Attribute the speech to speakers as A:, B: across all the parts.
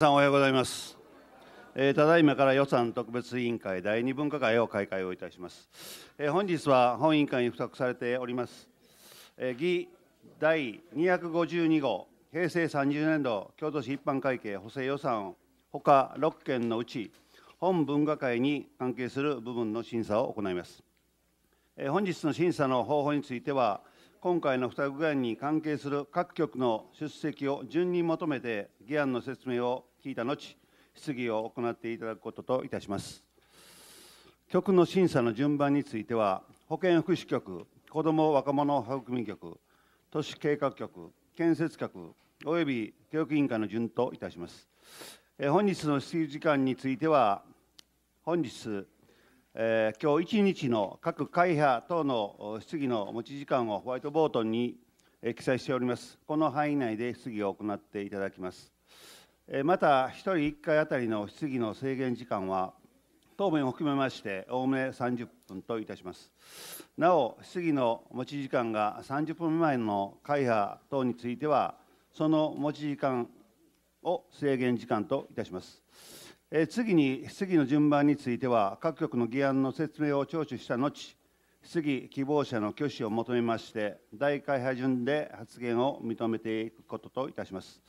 A: さんおはようございます、えー、ただいまから予算特別委員会第2分科会を開会をいたします、えー、本日は本委員会に付託されております、えー、議第252号平成30年度京都市一般会計補正予算を他6件のうち本分科会に関係する部分の審査を行います、えー、本日の審査の方法については今回の付託議案に関係する各局の出席を順に求めて議案の説明を聞いた後質疑を行っていただくことといたします局の審査の順番については保健福祉局子ども若者育み局都市計画局建設局および教育委員会の順といたします本日の質疑時間については本日えー、今日1日の各会派等の質疑の持ち時間をホワイトボードに記載しております。この範囲内で質疑を行っていただきます。また1人1回あたりの質疑の制限時間は答弁を含めましておおむね30分といたしますなお質疑の持ち時間が30分前の会派等についてはその持ち時間を制限時間といたしますえ次に質疑の順番については各局の議案の説明を聴取した後質疑希望者の挙手を求めまして大会派順で発言を認めていくことといたします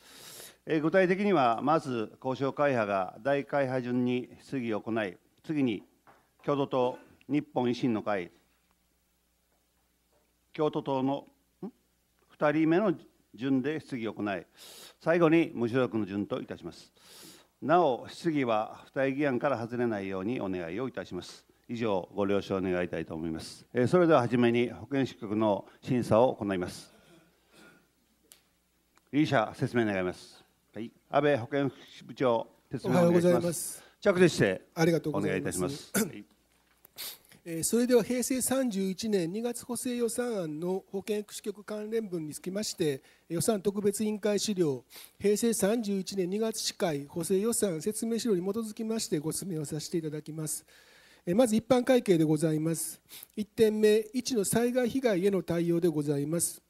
A: 具体的には、まず交渉会派が大会派順に質疑を行い、次に共同党、日本維新の会、京都党の2人目の順で質疑を行い、最後に無所属の順といたします。なお、質疑は付帯議案から外れないようにお願いをいたします。以上、ご了承願いたいと思います。それでは初めに保健支局の審査を行います。理事説明願います。安倍保健福祉部長説明お願いします着手してありがとうございます
B: えそれでは平成三十一年二月補正予算案の保健福祉局関連分につきまして予算特別委員会資料平成三十一年二月市会補正予算説明資料に基づきましてご説明をさせていただきますまず一般会計でございます1点目1の災害被害への対応でございます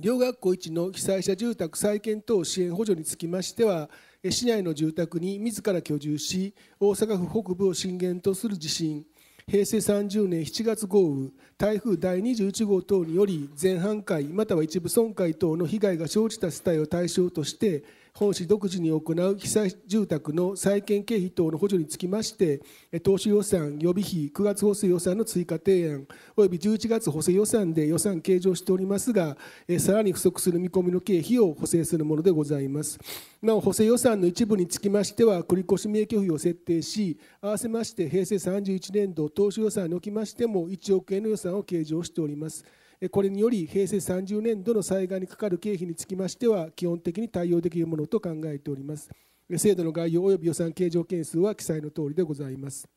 B: 両学校一の被災者住宅再建等支援補助につきましては市内の住宅に自ら居住し大阪府北部を震源とする地震平成30年7月豪雨台風第21号等により全半壊または一部損壊等の被害が生じた世帯を対象として本市独自に行う被災住宅の再建経費等の補助につきまして当初予算予備費9月補正予算の追加提案および11月補正予算で予算計上しておりますがさらに不足する見込みの経費を補正するものでございますなお補正予算の一部につきましては繰越免拠費を設定し合わせまして平成31年度当初予算におきましても1億円の予算を計上しておりますこれにより平成30年度の災害にかかる経費につきましては基本的に対応できるものと考えております制度の概要及び予算計上件数は記載のとおりでございます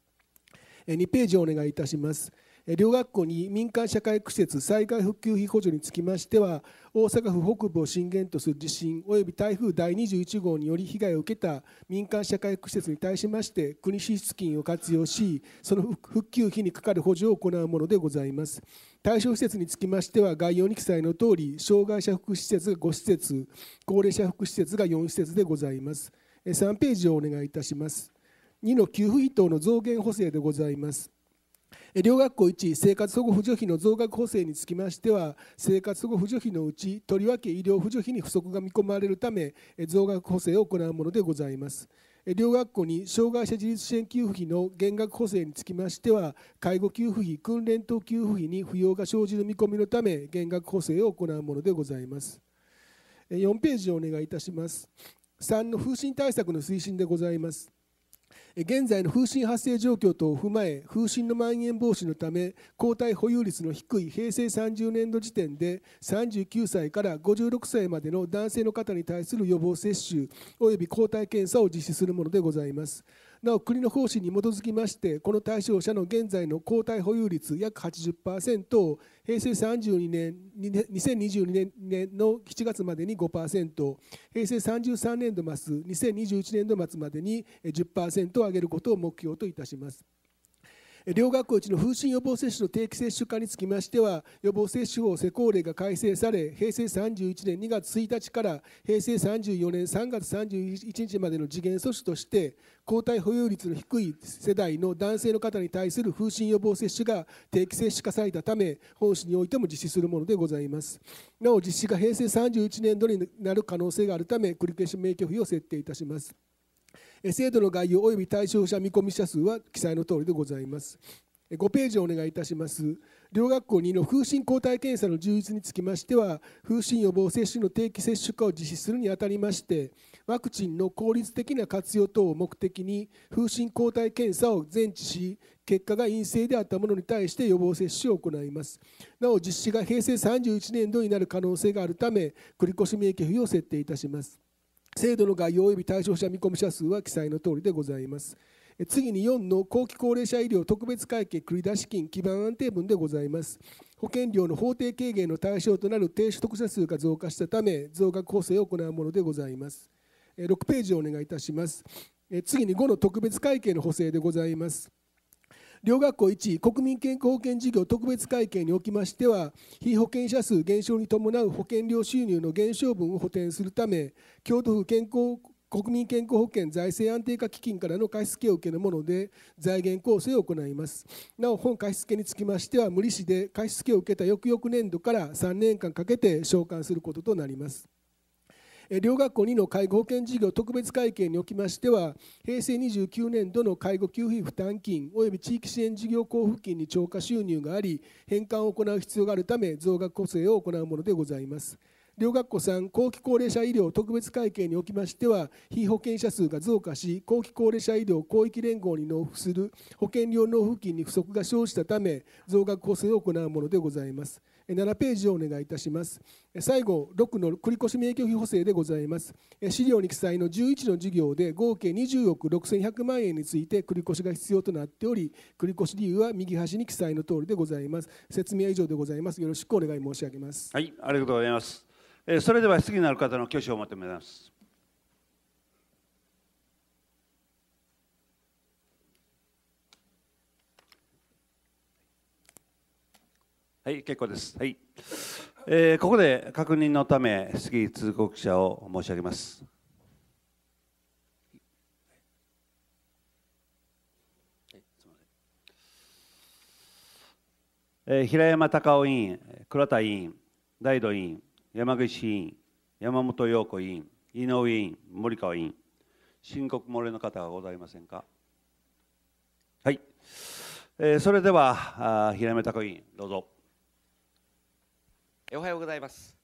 B: 2ページをお願いいたします両学校に民間社会施設災害復旧費補助につきましては大阪府北部を震源とする地震及び台風第21号により被害を受けた民間社会施設に対しまして国支出金を活用しその復旧費にかかる補助を行うものでございます対象施設につきましては概要に記載のとおり障害者福祉施設が5施設高齢者福祉施設が4施設でございます3ページをお願いいたします2の給付費等の増減補正でございます両学校1生活保護補助費の増額補正につきましては生活保護補助費のうちとりわけ医療扶助費に不足が見込まれるため増額補正を行うものでございます両学校に障害者自立支援給付費の減額補正につきましては介護給付費訓練等給付費に不要が生じる見込みのため減額補正を行うものでございます4ページをお願いいたします3の風疹対策の推進でございます現在の風疹発生状況等を踏まえ風疹のまん延防止のため抗体保有率の低い平成30年度時点で39歳から56歳までの男性の方に対する予防接種及び抗体検査を実施するものでございます。なお国の方針に基づきましてこの対象者の現在の抗体保有率約80%を平成32年2022年の7月までに5%平成33年度末2021年度末までに10%を上げることを目標といたします。両学校うちの風疹予防接種の定期接種化につきましては予防接種法施行令が改正され平成31年2月1日から平成34年3月31日までの次元措置として抗体保有率の低い世代の男性の方に対する風疹予防接種が定期接種化されたため本市においても実施するものでございますなお実施が平成31年度になる可能性があるため繰り返し免許費を設定いたします制度の概要及び対象者見込み者数は記載の通りでございます。5ページをお願いいたします。両学校2の風疹抗体検査の充実につきましては、風疹予防接種の定期接種化を実施するにあたりまして、ワクチンの効率的な活用等を目的に、風疹抗体検査を全治し、結果が陰性であったものに対して予防接種を行います。なお、実施が平成31年度になる可能性があるため、繰越免疫費を設定いたします。制度の概要及び対象者見込み者数は記載の通りでございます。次に4の後期高齢者医療特別会計繰出金基盤安定分でございます。保険料の法定軽減の対象となる低所得者数が増加したため、増額補正を行うものでございます。6ページをお願いいたします。次に5の特別会計の補正でございます。両学校1国民健康保険事業特別会計におきましては被保険者数減少に伴う保険料収入の減少分を補填するため京都府健康国民健康保険財政安定化基金からの貸付を受けるもので財源構成を行いますなお本貸付につきましては無利子で貸付を受けた翌々年度から3年間かけて償還することとなります両学校2の介護保険事業特別会計におきましては平成29年度の介護給付負担金及び地域支援事業交付金に超過収入があり返還を行う必要があるため増額補正を行うものでございます。両学校さん後期高齢者医療特別会計におきましては被保険者数が増加し後期高齢者医療広域連合に納付する保険料納付金に不足が生じたため増額補正を行うものでございます7ページをお願いいたします最後6の繰越免許費補正でございます資料に記載の11の事業で合計20億6100万円について繰越が必要となっており繰越理由は右端に記載の通りでございます説明は以上でございますよろしくお願い申し上げます
A: はいありがとうございますそれでは質疑のある方の挙手を求めます。はい、結構です。はい。えー、ここで確認のため質疑通告者を申し上げます。えー、平山隆夫委員、倉田委員、大道委員。山口委員、山本陽子委員、井上委員、森川委員、申告漏れの方はございませんか。はい、えー、それではあ平目孝委員、どうぞ。
C: おはようございます。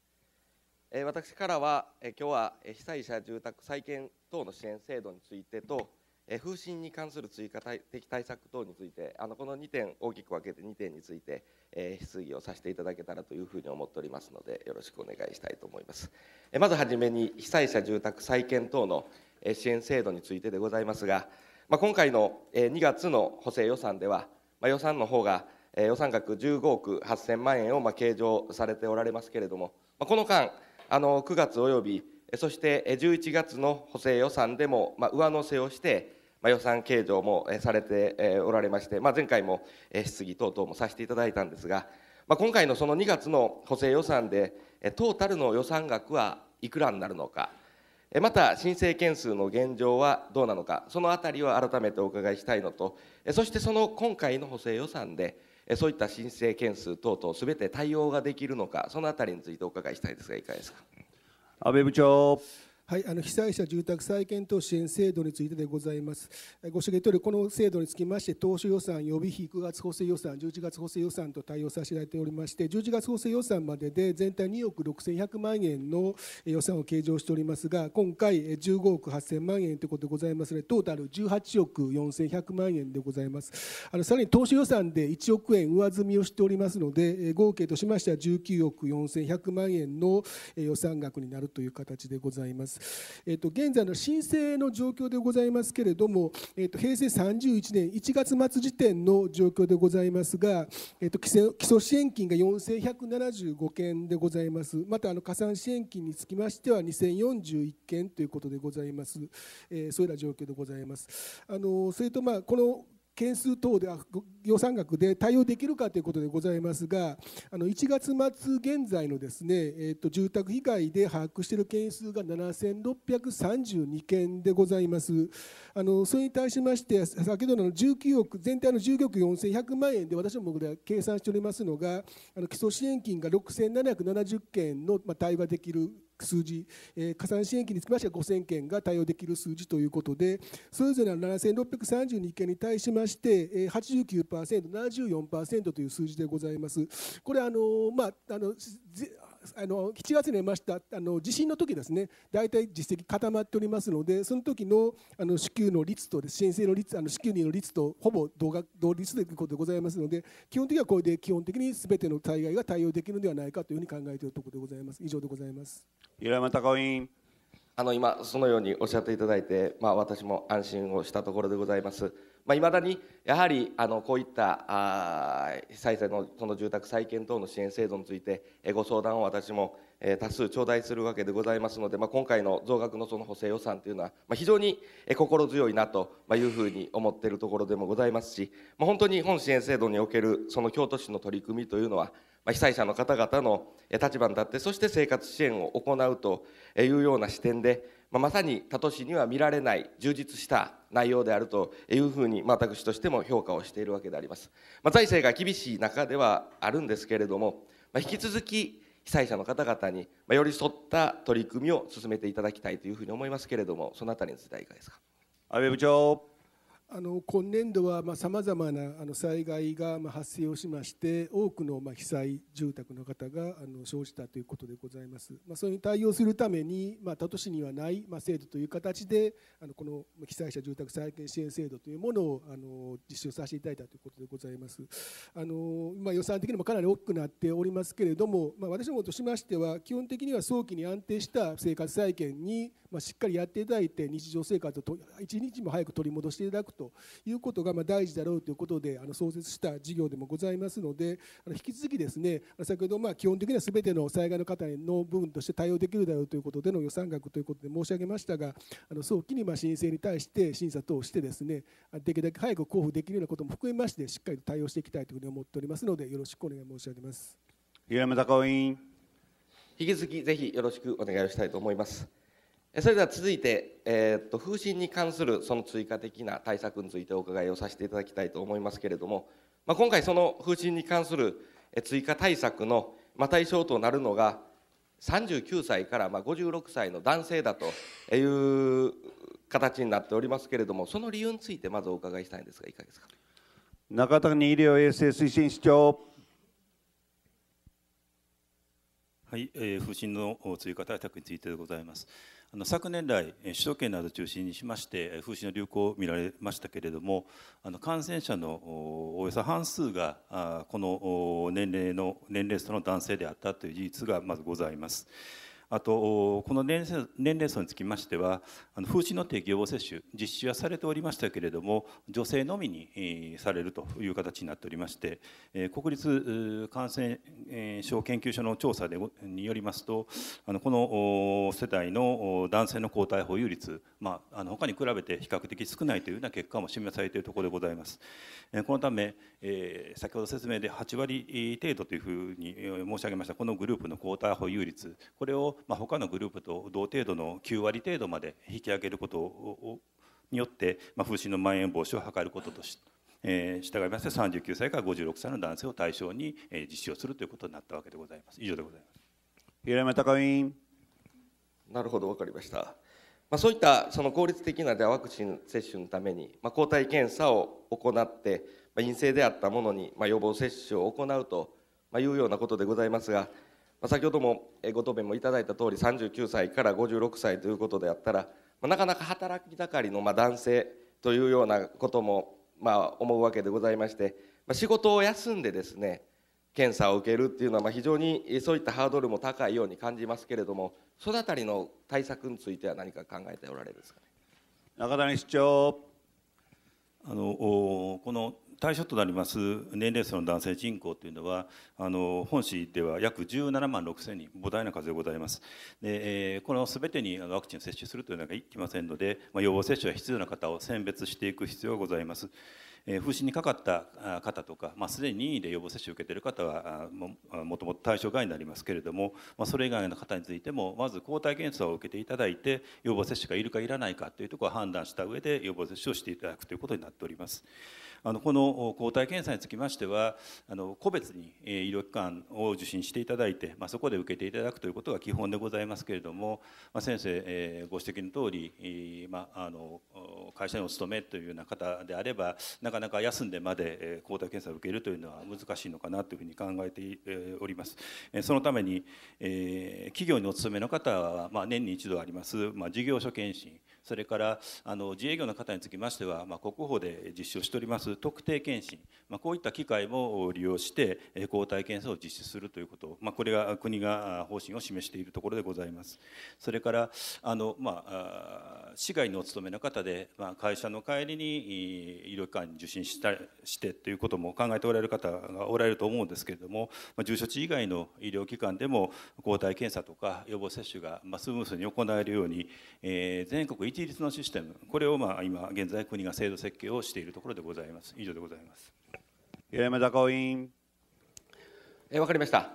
C: えー、私からは、えー、今日は被災者住宅再建等の支援制度についてと、風疹に関する追加的対策等についてあのこの2点大きく分けて2点について、えー、質疑をさせていただけたらというふうに思っておりますのでよろしくお願いしたいと思います、えまずはじめに被災者住宅再建等の支援制度についてでございますが、まあ、今回の2月の補正予算では、まあ、予算の方が予算額15億8000万円をま計上されておられますけれども、まこの間あの9月およびそして11月の補正予算でも上乗せをしてまあ、予算計上もされておられまして、まあ、前回も質疑等々もさせていただいたんですが、まあ、今回のその2月の補正予算でトータルの予算額はいくらになるのかまた申請件数の現状はどうなのかそのあたりを改めてお伺いしたいのとそしてその今回の補正予算でそういった申請件数等々すべて対応ができるのかそのあたりについてお伺いしたいですがいかがですか安倍部長
B: はい、あの被災者住宅再建等支援制度についてでございます。ご指摘とおり、この制度につきまして、当初予算予備費、9月補正予算、11月補正予算と対応させていただいておりまして、11月補正予算までで全体2億6100万円の予算を計上しておりますが、今回、15億8000万円ということでございますので、トータル18億4100万円でございます。あのさらに当初予算で1億円上積みをしておりますので、合計としましては19億4100万円の予算額になるという形でございます。。えっと、現在の申請の状況でございますけれども、えっと、平成31年1月末時点の状況でございますが、えっと、基礎支援金が4175件でございます。また、あの、加算支援金につきましては2041件ということでございます。えー、そういううな状況でございます。あの、それと、まあ、この件数等では予算額で対応できるかということでございますがあの1月末現在のですね、えー、と住宅被害で把握している件数が7632件でございますあのそれに対しまして先ほどの19億全体の19億4100万円で私どもで計算しておりますのがあの基礎支援金が6770件の対話できる数字、えー、加算支援金につきましては5000件が対応できる数字ということで、それぞれの7632件に対しまして、えー、89%、74%という数字でございます。これあの、まああのあの7月にやりましたあの地震の時ですね大体実績固まっておりますのでその時のあの支給の率と申請の率あの支給人の率とほぼ同額同率ということでございますので基本的にはこれで基本的にすべての災害が対応できるのではないかというふうに考えているところでございます以上でございます
C: 平山貴委あの今そのようにおっしゃっていただいて、まあ、私も安心をしたところでございます。まあ、未だにやはりあのこういったあ被災者のその住宅再建等の支援制度についてご相談を私も多数頂戴するわけでございますので、まあ、今回の増額のその補正予算というのは、ま非常に心強いなというふうに思っているところでもございますし、まあ、本当に本支援制度におけるその京都市の取り組みというのは、ま被災者の方々の立場に立ってそして生活支援を行うというような視点でまあ、まさに他都市には見られない充実した内容であるというふうに、まあ、私としても評価をしているわけであります、まあ、財政が厳しい中ではあるんですけれども、まあ、引き続き被災者の方々に寄り添った取り組みを進めていただきたいというふうに思いますけれどもそのあたりについてはいかがですか安倍部長
B: あの今年度はさまざ、まなあの災害がま発生をしまして多くのま被災住宅の方があの生じたということでございます、まあ、それに対応するために、まあ、他都市にはない、ま制度という形であのこの被災者住宅再建支援制度というものをあの実施をさせていただいたということでございますあの、まあ、予算的にもかなり大きくなっておりますけれども、まあ、私どもとしましては基本的には早期に安定した生活再建にまあ、しっかりやっていただいて日常生活をと一日も早く取り戻していただくということがま大事だろうということであの創設した事業でもございますのであの引き続きですね先ほどま基本的にはすべての災害の方の部分として対応できるだろうということでの予算額ということで申し上げましたがあの早期にま申請に対して審査等をしてですねできるだけ早く交付できるようなことも含めましてしっかりと対応していきたいというふうに思っておりますのでよろしくお願い申し上げます。
C: 山高委員引き続きぜひよろしくお願いしたいと思います。それでは続いて、えー、っと風疹に関するその追加的な対策についてお伺いをさせていただきたいと思いますけれども、まあ、今回その風疹に関する追加対策の対象となるのが39歳からまあ56歳の男性だという形になっておりますけれどもその理由についてまずお伺いしたいんですがいかがですか
A: 中谷医療衛生推進室長
C: はい、えー、風疹の
D: 追加対策についてでございます。の昨年来首都圏などを中心にしまして風刺の流行を見られましたけれどもあの感染者のおよそ半数がこの年齢の年齢層の男性であったという事実がまずございます。あと、この年齢層につきましては、あの風疹の定期予防接種、実施はされておりましたけれども、女性のみにされるという形になっておりまして、国立感染症研究所の調査でによりますと、あのこの世代の男性の抗体保有率、まあ、あの他に比べて比較的少ないというような結果も示されているところでございます。このため、先ほど説明で8割程度というふうに申し上げました、このグループの抗体保有率、これをまあ、他のグループと同程度の9割程度まで引き上げることをによって、まあ、風疹のまん延防止を図ることとし,、えー、従いまして39歳から56歳の男性を対象に、えー、実施をするということになったわけでございます。以上でございます
A: 平山貴美
C: なるほど分かりました。まあ、そういったその効率的なではワクチン接種のために、まあ、抗体検査を行って、まあ、陰性であったものに、まあ、予防接種を行うとまあ、いうようなことでございますが。ま先ほどもご答弁もいただいた通り39歳から56歳ということであったら、まなかなか働き盛りのま男性というようなこともま思うわけでございまして、ま仕事を休んでですね検査を受けるっていうのは非常にそういったハードルも高いように感じますけれどもそのあたりの対策については何か考えておられるですか、ね、中谷市
D: 長あのこの対象となります年齢層の男性人口というのはあの本市では約17万6千人膨大な数でございますで、えー、この全てにワクチンを接種するというのがいきませんので、まあ、予防接種は必要な方を選別していく必要がございます。風疹にかかった方とか、まあ、すでに任意で予防接種を受けている方はもともと対象外になりますけれども、まあ、それ以外の方についてもまず抗体検査を受けていただいて予防接種がいるかいらないかというところを判断した上で予防接種をしていただくということになっております。あのこの抗体検査につきましてはあの個別に医療機関を受診していただいて、まあ、そこで受けていただくということが基本でございますけれども、まあ、先生、えー、ご指摘のとおり、まあ、あの会社にお勤めというような方であればなかなか休んでまで抗体検査を受けるというのは難しいのかなというふうに考えております。そのために、えー、企業にお勤めの方は、まあ、年に一度あります、まあ、事業所検診それからあの自営業の方につきましては、まあ、国保で実施をしております特定検診、まあ、こういった機会も利用して抗体検査を実施するということ、まあ、これが国が方針を示しているところでございます。それからあの、まあ、市外のお勤めの方で、まあ、会社の帰りに医療機関に受診したしてということも考えておられる方がおられると思うんですけれども、まあ、住所地以外の医療機関でも抗体検査とか予防接種がスムースに行えるように、えー、全国一一律のシステム、これをまあ今
C: 現在国が制度設計をしているところでございます。以上でございます。山田委員。えわかりました。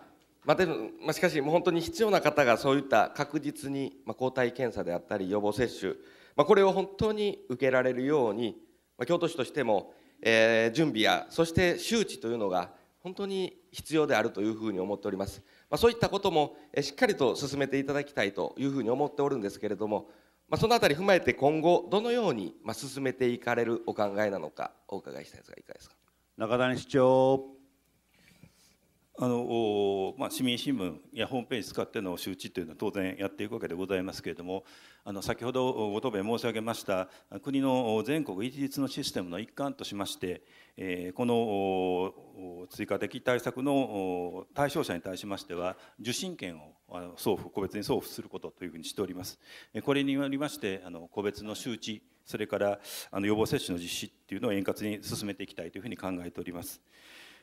C: まあ、でも、まあ、しかし、もう本当に必要な方がそういった確実に、まあ、抗体検査であったり予防接種、まあ、これを本当に受けられるように、まあ、京都市としても、えー、準備やそして周知というのが本当に必要であるというふうに思っております、まあ、そういったこともえしっかりと進めていただきたいというふうに思っておるんですけれどもまあ、そのあたり踏まえて今後どのようにまあ進めていかれるお考えなのかお伺いしたいですがいかがですか中谷市長
D: あのまあ、市民新聞やホームページ使っての周知というのは当然やっていくわけでございますけれどもあの先ほどご答弁申し上げました国の全国一律のシステムの一環としましてこの追加的対策の対象者に対しましては受信権を送付個別に送付することというふうにしておりますこれによりまして個別の周知それから予防接種の実施っていうのを円滑に進めていきたいというふうに考えております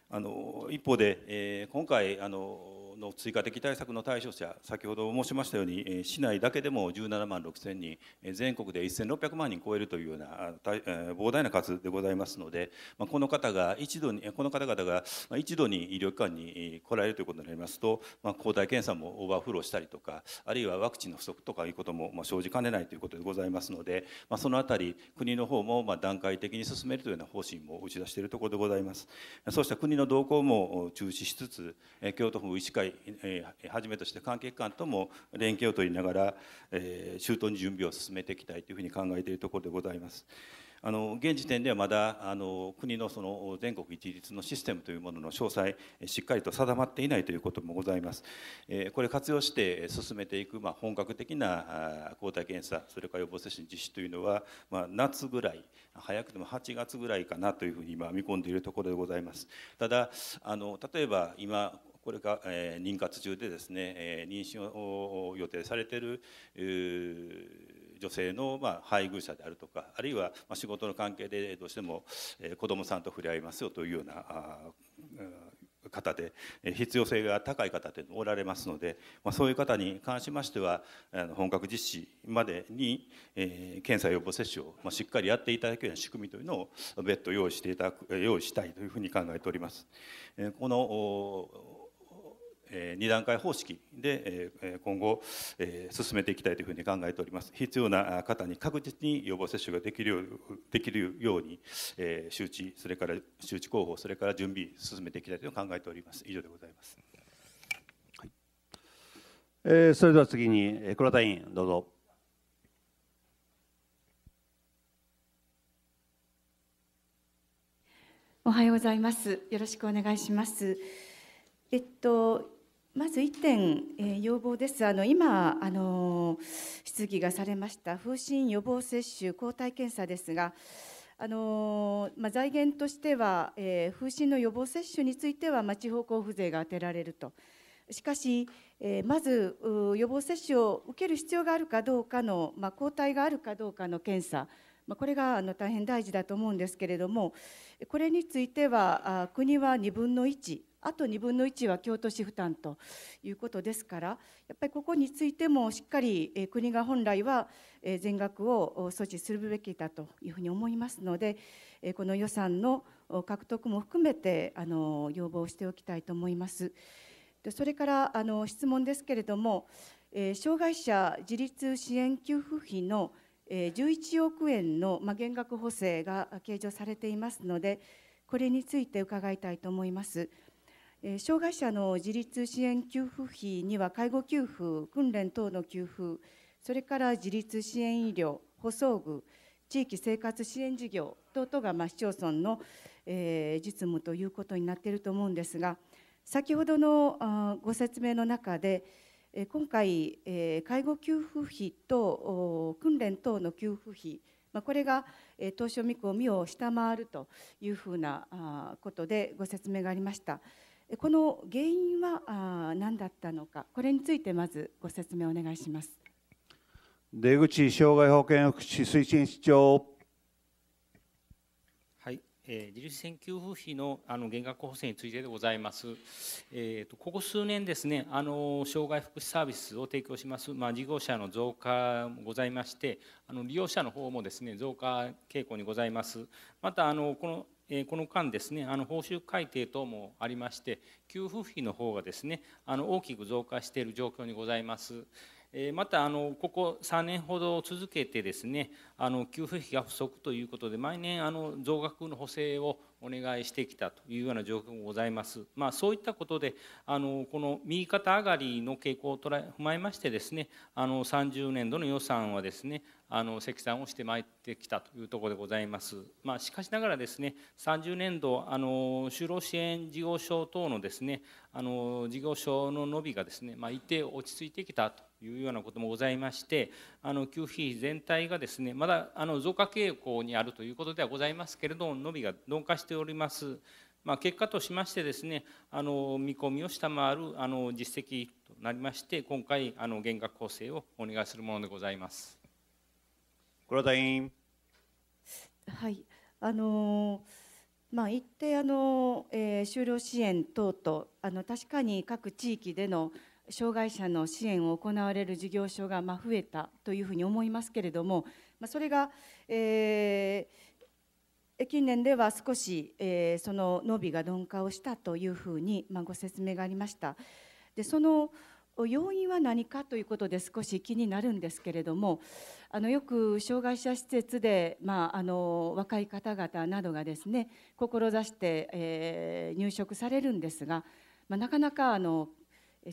D: あの一方で今回あのの追加的対策の対象者、先ほど申しましたように、市内だけでも17万6千人、全国で1600万人超えるというような膨大な数でございますので、この方が一度にこの方々が一度に医療機関に来られるということになりますと、抗体検査もオーバーフローしたりとか、あるいはワクチンの不足とかいうことも生じかねないということでございますので、そのあたり、国の方も段階的に進めるというような方針も打ち出しているところでございます。そうした国の動向も注視しつつ、京都府医師会会、えはじめとして関係機関とも連携を取りながら、え周到に準備を進めていきたいというふうに考えているところでございます。あの現時点ではまだあの国のその全国一律のシステムというものの詳細しっかりと定まっていないということもございます。えこれ活用して進めていく、まあ、本格的な抗体検査それから予防接種実施というのは、まあ、夏ぐらい早くても8月ぐらいかなというふうに今見込んでいるところでございます。ただあの例えば今これが、えー、妊活中でですね、えー、妊娠を予定されている女性の、まあ、配偶者であるとかあるいは、まあ、仕事の関係でどうしても、えー、子どもさんと触れ合いますよというようなあ方で必要性が高い方というのおられますので、まあ、そういう方に関しましては本格実施までに、えー、検査予防接種を、まあ、しっかりやっていただくような仕組みというのを別途用意していただく用意したいというふうに考えております。えー、このえ2段階方式で、え今後、え進めていきたいというふうに考えております必要な方に確実に予防接種ができるようできるように、え周知それから周知広報それから準備進めていきたいと考えております以上でございます、はい、
A: えー、それでは次に黒田委員どうぞ
E: おはようございます。よろしくお願いします。えっと、まず1点、えー、要望です。あの今あの質疑がされました風疹予防接種抗体検査ですが、あのまあ、財源としては、えー、風疹の予防接種については、まあ、地方交付税が充てられると。しかし、えー、まず予防接種を受ける必要があるかどうかの、まあ、抗体があるかどうかの検査、まあ、これがあの大変大事だと思うんですけれども、これについては国は2分の1あと2分の1は京都市負担ということですからやっぱりここについてもしっかり国が本来は全額を措置するべきだというふうに思いますのでこの予算の獲得も含めてあの要望しておきたいと思います。それからあの質問ですけれども、障害者自立支援給付費の11億円の減額補正が計上されていますので、これについて伺いたいと思います。障害者の自立支援給付費には介護給付、訓練等の給付、それから自立支援医療、補装具、地域生活支援事業等々が市町村の、実務ということになっていると思うんですが、先ほどのご説明の中で、今回、介護給付費と訓練等の給付費、これが当初見込みを下回るというふうなことでご説明がありました。この原因は何だったのか、これについてまずご説明お願いします。
A: 出口障害保険福祉推進室長。
F: はい、えー、自立選給付費のあの減額補正についてでございます。えっ、ー、とここ数年ですね、あの障害福祉サービスを提供します、まあ事業者の増加もございまして、あの利用者の方もですね増加傾向にございます。またあのこのこの間ですね、あの報酬改定等もありまして、給付費の方がですね、あの大きく増加している状況にございます。またあのここ3年ほど続けてですねあの給付費が不足ということで毎年あの増額の補正をお願いしてきたというような状況もございます。まあ、そういったことであのこの右肩上がりの傾向を踏まえましてですねあの30年度の予算はですねあの積算をしてまいってきたというところでございます。まあ、しかしながらですね30年度あの就労支援事業所等のですねあの事業所の伸びがですね、まあ、一定落ち着いてきたというようなこともございましてあの給付費全体がですねまだあの増加傾向にあるということではございますけれども伸びが鈍化しております。まあ、結果としましてですねあの見込みを下回るあの実績となりまして今回あの減額構成をお願いするものでございます。黒田委員
E: はいあのまあ、一定あの、えー、就労支援等とあの確かに各地域での障害者の支援を行われる事業所がま増えたというふうに思いますけれども、まそれが、えー、近年では少し、えー、その伸びが鈍化をしたというふうに、まご説明がありました。でその要因は何かということで少し気になるんですけれどもあのよく障害者施設で、まあ、あの若い方々などがですね志して、えー、入職されるんですが、まあ、なかなかあの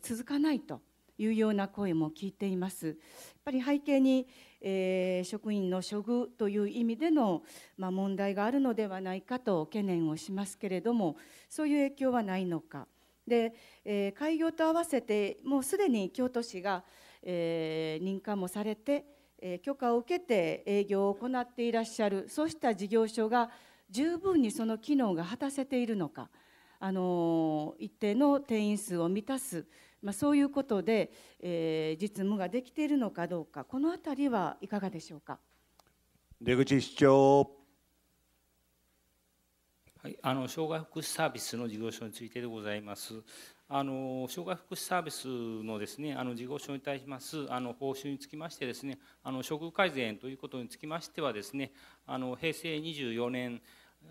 E: 続かないというような声も聞いています。やっぱり背景に、えー、職員の処遇という意味での、まあ、問題があるのではないかと懸念をしますけれどもそういう影響はないのか。で、えー、開業と合わせてもうすでに京都市が、えー、認可もされて、えー、許可を受けて営業を行っていらっしゃるそうした事業所が十分にその機能が果たせているのか。あの一定の定員数を満たす、まあ、そういうことで、えー、実務ができているのかどうかこの辺りはいかがでしょうか
A: 出口市長、
F: はい、あの障害福祉サービスの事業所についてでございます。あの障害福祉サービスのです、ね、あの事業所に対しますあの報酬につきましてです、ね、あの処遇改善ということにつきましてはです、ね、あの平成24年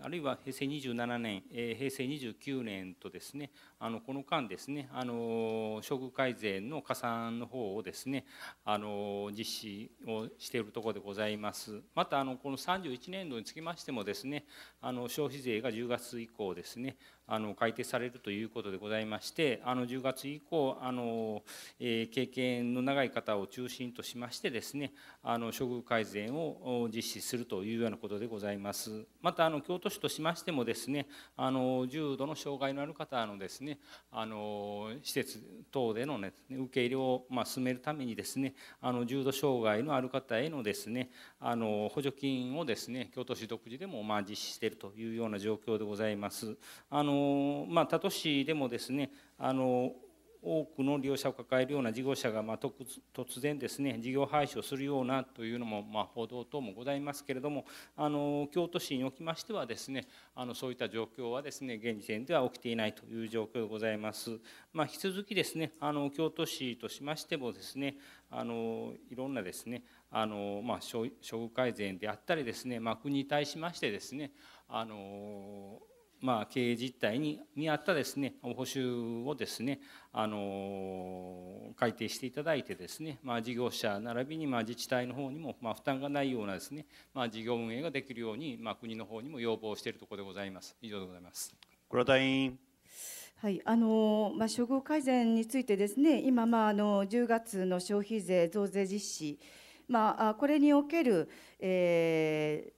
F: あるいは平成27年、えー、平成29年とですねあのこの間ですねあの処遇改善の加算の方をですねあの実施をしているところでございますまたあのこの31年度につきましてもですねあの消費税が10月以降ですねあの改定されるということでございましてあの10月以降あの、えー、経験の長い方を中心としましてですねあの処遇改善を実施するというようなことでございますまたあの京都市としましてもですねあの重度の障害のある方のですねあの施設等での、ね、受け入れを、まあ、進めるためにですねあの重度障害のある方へのですねあの補助金をですね京都市独自でもまあ実施しているというような状況でございます。あののまあ、他都市でもですねあの多くの利用者を抱えるような事業者が、まあ、突然ですね事業廃止をするようなというのも、まあ、報道等もございますけれどもあの京都市におきましてはですねあのそういった状況はですね現時点では起きていないという状況でございます。まあ、引き続きですねあの京都市としましてもですねあのいろんなですねあの、まあ、処遇改善であったりですね、まあ、国に対しましてですねあのまあ、経営実態に見合ったですね補修をですねあの改定していただいてですね、まあ、事業者並びにまあ自治体の方にもまあ負担がないようなですね、まあ、事業運営ができるようにまあ国の方にも要望しているところでございます。以上でございます。倉田委員
E: はいあのまあ、処遇改善についてですね今、まあ、あの10月の消費税増税実施、まあ、これにおける、え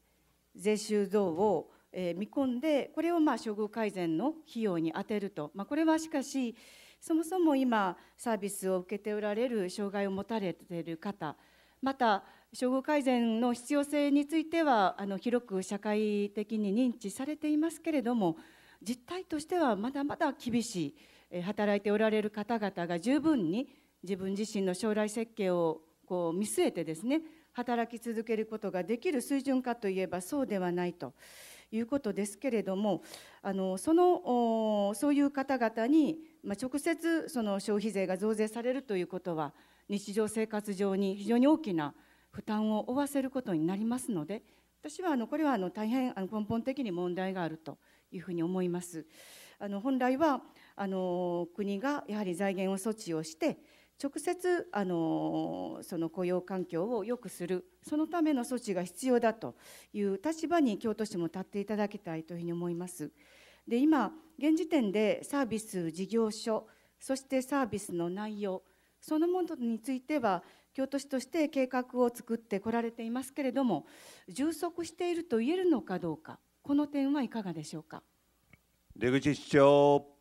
E: ー、税収増を、え見込んでこれをまあ処遇改善の費用に充てると、まあ、これはしかしそもそも今サービスを受けておられる障害を持たれている方また処遇改善の必要性についてはあの広く社会的に認知されていますけれども実態としてはまだまだ厳しい働いておられる方々が十分に自分自身の将来設計をこう見据えてですね働き続けることができる水準かといえばそうではないと。いうことですけれどもあのそのそういう方々に、ま直接その消費税が増税されるということは日常生活上に非常に大きな負担を負わせることになりますので私はあのこれはあの大変あの根本的に問題があるというふうに思います。あの本来はあの国がやはり財源を措置をして直接あのその雇用環境を良くするそのための措置が必要だという立場に京都市も立っていただきたいというふうに思います。で今現時点でサービス事業所そしてサービスの内容そのものについては京都市として計画を作ってこられていますけれども充足していると言えるのかどうかこの点はいかがでしょうか
A: 出口市長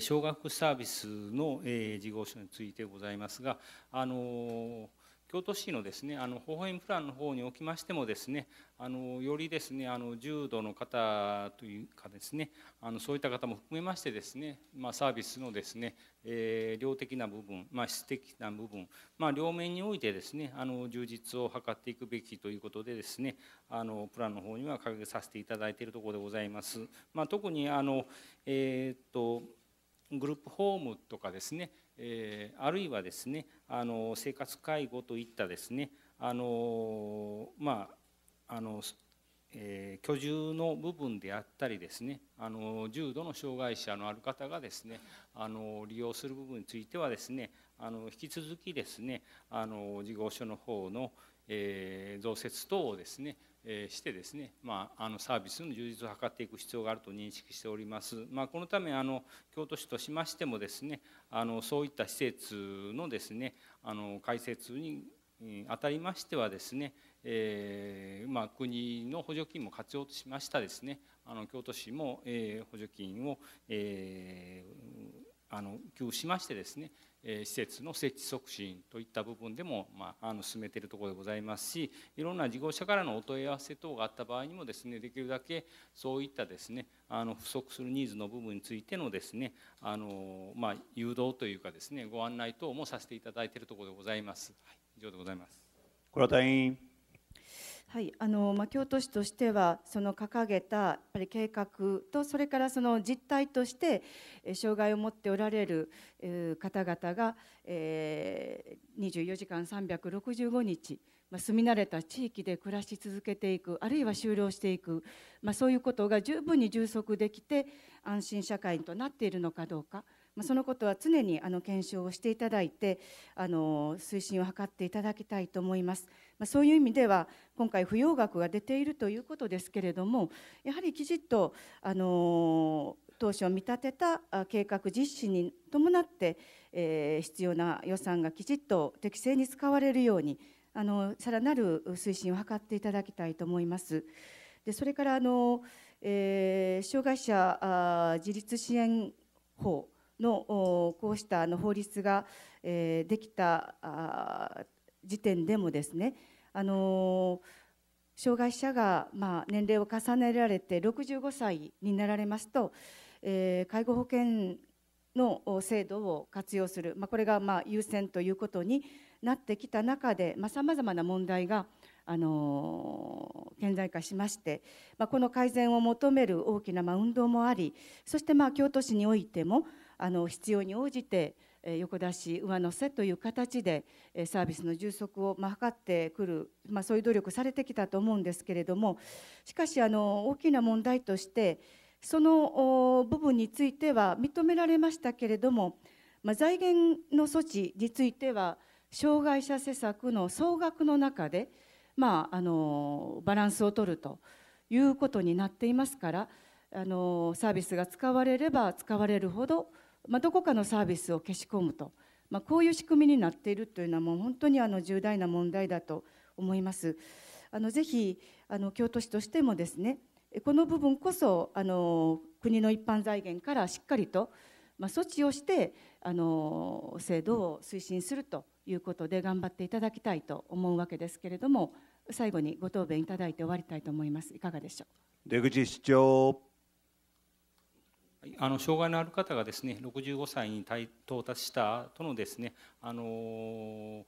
F: 少学サービスの事業所についてございますが、あの京都市のですね、あの保護プランの方におきましてもですね、あのよりですね、あの重度の方というかですね、あのそういった方も含めましてですね、まあ、サービスのですね、えー、量的な部分、まあ、質的な部分、まあ、両面においてですね、あの充実を図っていくべきということでですね、あのプランの方には掲げさせていただいているところでございます。まあ、特にあのえー、っとグループホームとかですね、えー、あるいはですねあの生活介護といったですねあのまああの、えー、居住の部分であったりですねあの重度の障害者のある方がですねあの利用する部分についてはですねあの引き続きですねあの事業所の方の、えー、増設等をですねしてですね、まあ、あのサービスの充実を図っていく必要があると認識しております、まあ、このためあの京都市としましてもですねあのそういった施設のですねあの開設にあたりましてはですね、えー、まあ、国の補助金も活用としましたですねあの京都市も、えー、補助金を、えー、あの給付しましてですね施設の設置促進といった部分でも、まあ、あの進めているところでございますしいろんな事業者からのお問い合わせ等があった場合にもですねできるだけそういったですねあの不足するニーズの部分についてのですねあの、まあ、誘導というかですねご案内等もさせていただいているところでございます。以上でございます。
A: れは委員
E: はいあのまあ、京都市としてはその掲げたやっぱり計画とそれからその実態として障害を持っておられる方々が、えー、24時間365日、まあ、住み慣れた地域で暮らし続けていくあるいは就労していく、まあ、そういうことが十分に充足できて安心社会となっているのかどうか。まあ、そのことは常にあの検証をしていただいてあの推進を図っていただきたいと思います。まあ、そういう意味では今回扶養額が出ているということですけれどもやはりきちっとあの当初見立てた計画実施に伴って、えー、必要な予算がきちっと適正に使われるようにあのさらなる推進を図っていただきたいと思います。でそれからあの、えー、障害者自立支援法のこうしたあの法律が、えー、できた時点でもですねあの障害者が、まあ、年齢を重ねられて65歳になられますと、えー、介護保険の制度を活用する、まあ、これがまあ優先ということになってきた中でさまざ、まな問題があの顕在化しまして、まあ、この改善を求める大きなまあ運動もありそしてまあ京都市においてもあの必要に応じて横出し上乗せという形でサービスの充足を図ってくる、まあ、そういう努力されてきたと思うんですけれどもしかしあの大きな問題としてその部分については認められましたけれども、まあ、財源の措置については障害者施策の総額の中で、まあ、あのバランスを取るということになっていますからあのサービスが使われれば使われるほどまあ、どこかのサービスを消し込むと、まあ、こういう仕組みになっているというのはもう本当にあの重大な問題だと思います。あのぜひあの京都市としてもですねこの部分こそあの国の一般財源からしっかりと、まあ、措置をしてあの制度を推進するということで頑張っていただきたいと思うわけですけれども最後にご答弁いただいて終わりたいと思いますいかがでしょう
A: 出口市長
F: あの障害のある方がですね65歳に到達したとのですねあの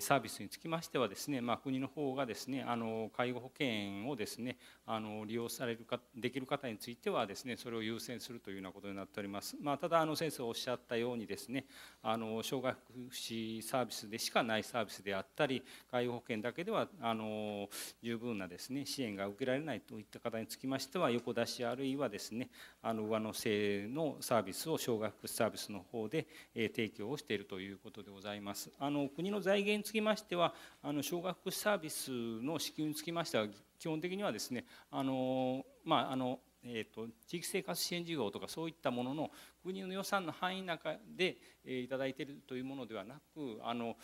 F: サービスにつきましてはですね、まあ、国の方がですねあの介護保険をですねあの利用されるかできる方についてはですねそれを優先するというようなことになっております、まあ、ただあの先生おっしゃったようにですねあの障害福祉サービスでしかないサービスであったり介護保険だけではあの十分なですね支援が受けられないといった方につきましては横出しあるいはですねあの上乗せのサービスを障害福祉サービスの方で提供をしているということでございますあの国の財源につきましてはあの障害福祉サービスの支給につきましては基本的にはですねあの、まああのえーと、地域生活支援事業とかそういったものの国の予算の範囲の中で、えー、いただいているというものではなくあの、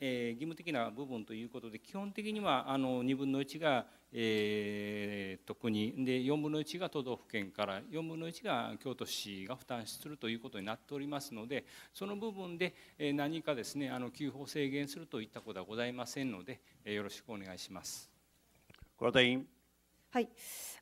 F: えー、義務的な部分ということで基本的にはあの2分の1が、えー、と国で4分の1が都道府県から4分の1が京都市が負担するということになっておりますのでその部分で何かですねあの給付を制限するといったことはございませんので、えー、よろしくお願いします。
A: はい、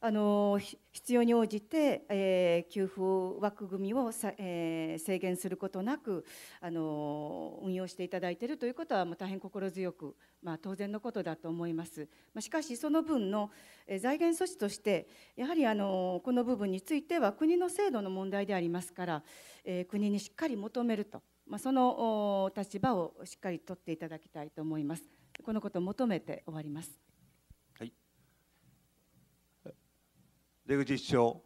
E: あの必要に応じて、えー、給付枠組みをさ、えー、制限することなくあの運用していただいているということは、まあ、大変心強く、まあ、当然のことだと思います、まあ、しかしその分の財源措置としてやはりあのこの部分については国の制度の問題でありますから、えー、国にしっかり求めると、まあ、その立場をしっかり取っていただきたいと思います。このことを求めて終わります。
A: 出口市長。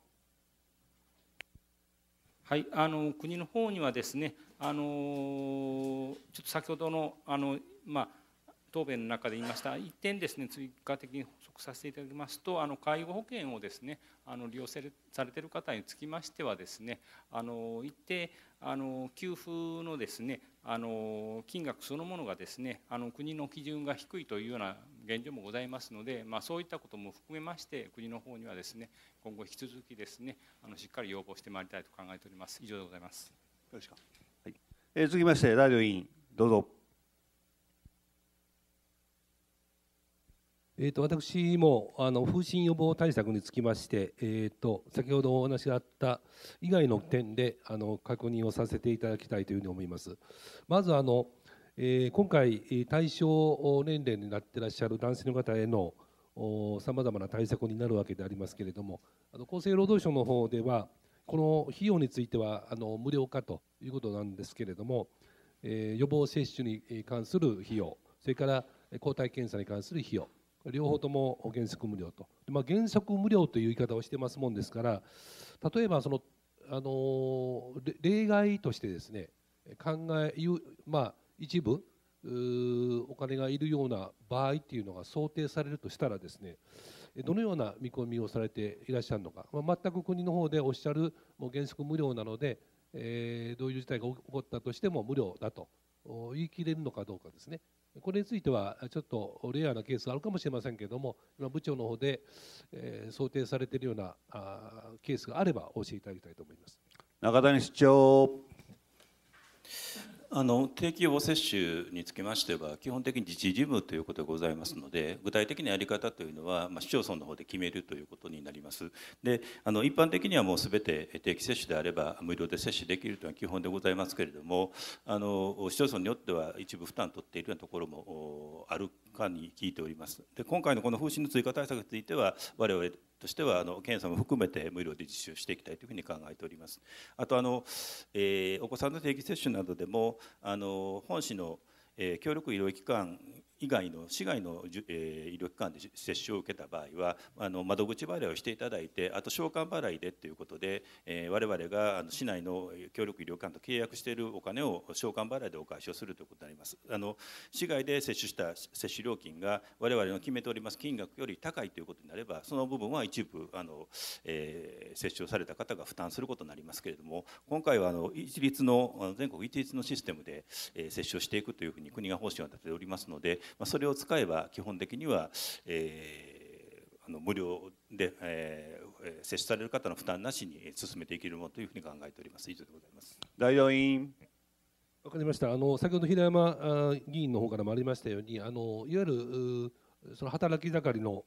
F: はい、あの国の方にはですね、あのちょっと先ほどのあのまあ、答弁の中で言いました一点ですね追加的に補足させていただきますとあの介護保険をですねあの利用されている方につきましてはですねあの一定あの給付のですねあの金額そのものがですねあの国の基準が低いというような現状もございますので、まあ、そういったことも含めまして国の方にはですね今後引き続きですねあのしっかり要望してまいりたいと考えております以上でございますよろしく、は
A: いえー、続きまして大臣委員どう
G: ぞえーと、私もあの風疹予防対策につきまして、えーと、と先ほどお話があった以外の点であの確認をさせていただきたいというふうに思います。まずあのえー、今回、対象年齢になっていらっしゃる男性の方へのさまざまな対策になるわけでありますけれども、あの厚生労働省の方では、この費用についてはあの無料化ということなんですけれども、えー、予防接種に関する費用、それから抗体検査に関する費用、両方とも原則無料と、まあ、原則無料という言い方をしてますもんですから、例えばそのあの例外としてですね、考え、まあ一部お金がいるような場合というのが想定されるとしたらですねどのような見込みをされていらっしゃるのか、まあ、全く国の方でおっしゃるもう原則無料なので、えー、どういう事態が起こったとしても無料だと言い切れるのかどうかですねこれについてはちょっとレアなケースがあるかもしれませんけれども今部長の方で、えー、想定されているようなあケースがあればお教えいただきたいと思います
D: 中谷市長あの定期予防接種につきましては基本的に自治事務ということでございますので具体的なやり方というのは、まあ、市町村の方で決めるということになりますであの一般的にはもうすべて定期接種であれば無料で接種できるというのは基本でございますけれどもあの市町村によっては一部負担を取っているようなところもあるかに聞いておりますで今回のこの方針の追加対策については我々としてはあの検査も含めて無料で実施していきたいというふうに考えております。あとあの、えー、お子さんの定期接種などでもあの本市のえ協力医療機関以外の市外の、えー、医療機関で接種を受けた場合はあの窓口払いをしていただいてあと償還払いでということで、えー、我々があの市内の協力医療機関と契約しているお金を償還払いでお返しをするということになりますあの市外で接種した接種料金が我々の決めております金額より高いということになればその部分は一部あの、えー、接種をされた方が負担することになりますけれども今回はあの一律の全国一律のシステムで、えー、接種をしていくというふうに国が方針を立てておりますのでまあ、それを使えば基本的には、えー、あの無料で、えー、接種される方の負担なしに進めていけるものというふうに考えております。以上でございます。
G: 大道委員わかりました。あの先ほど平山議員の方からもありましたように、あのいわゆるその働き盛りの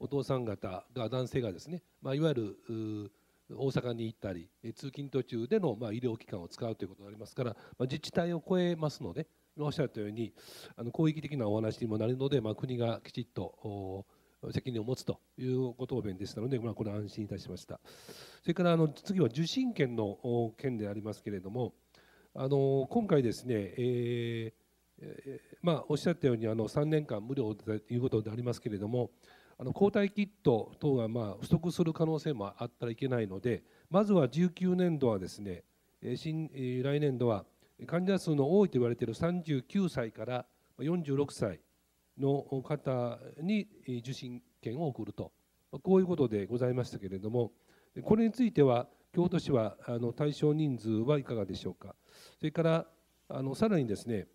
G: お父さん方が男性がですね、まあ、いわゆる大阪に行ったり通勤途中でのまあ医療機関を使うということになりますから、まあ、自治体を超えますので、おっしゃったようにあの広域的なお話にもなるので、まあ、国がきちっと責任を持つというご答弁でしたので、まあ、これは安心いたしましたそれからあの次は受信権の件でありますけれどもあの今回ですね、えーまあ、おっしゃったようにあの3年間無料ということでありますけれどもあの抗体キット等がまあ不足する可能性もあったらいけないのでまずは19年度はですね新来年度は患者数の多いと言われている39歳から46歳の方に受診券を送るとこういうことでございましたけれどもこれについては京都市はあの対象人数はいかがでしょうかそれからあのさらにですね、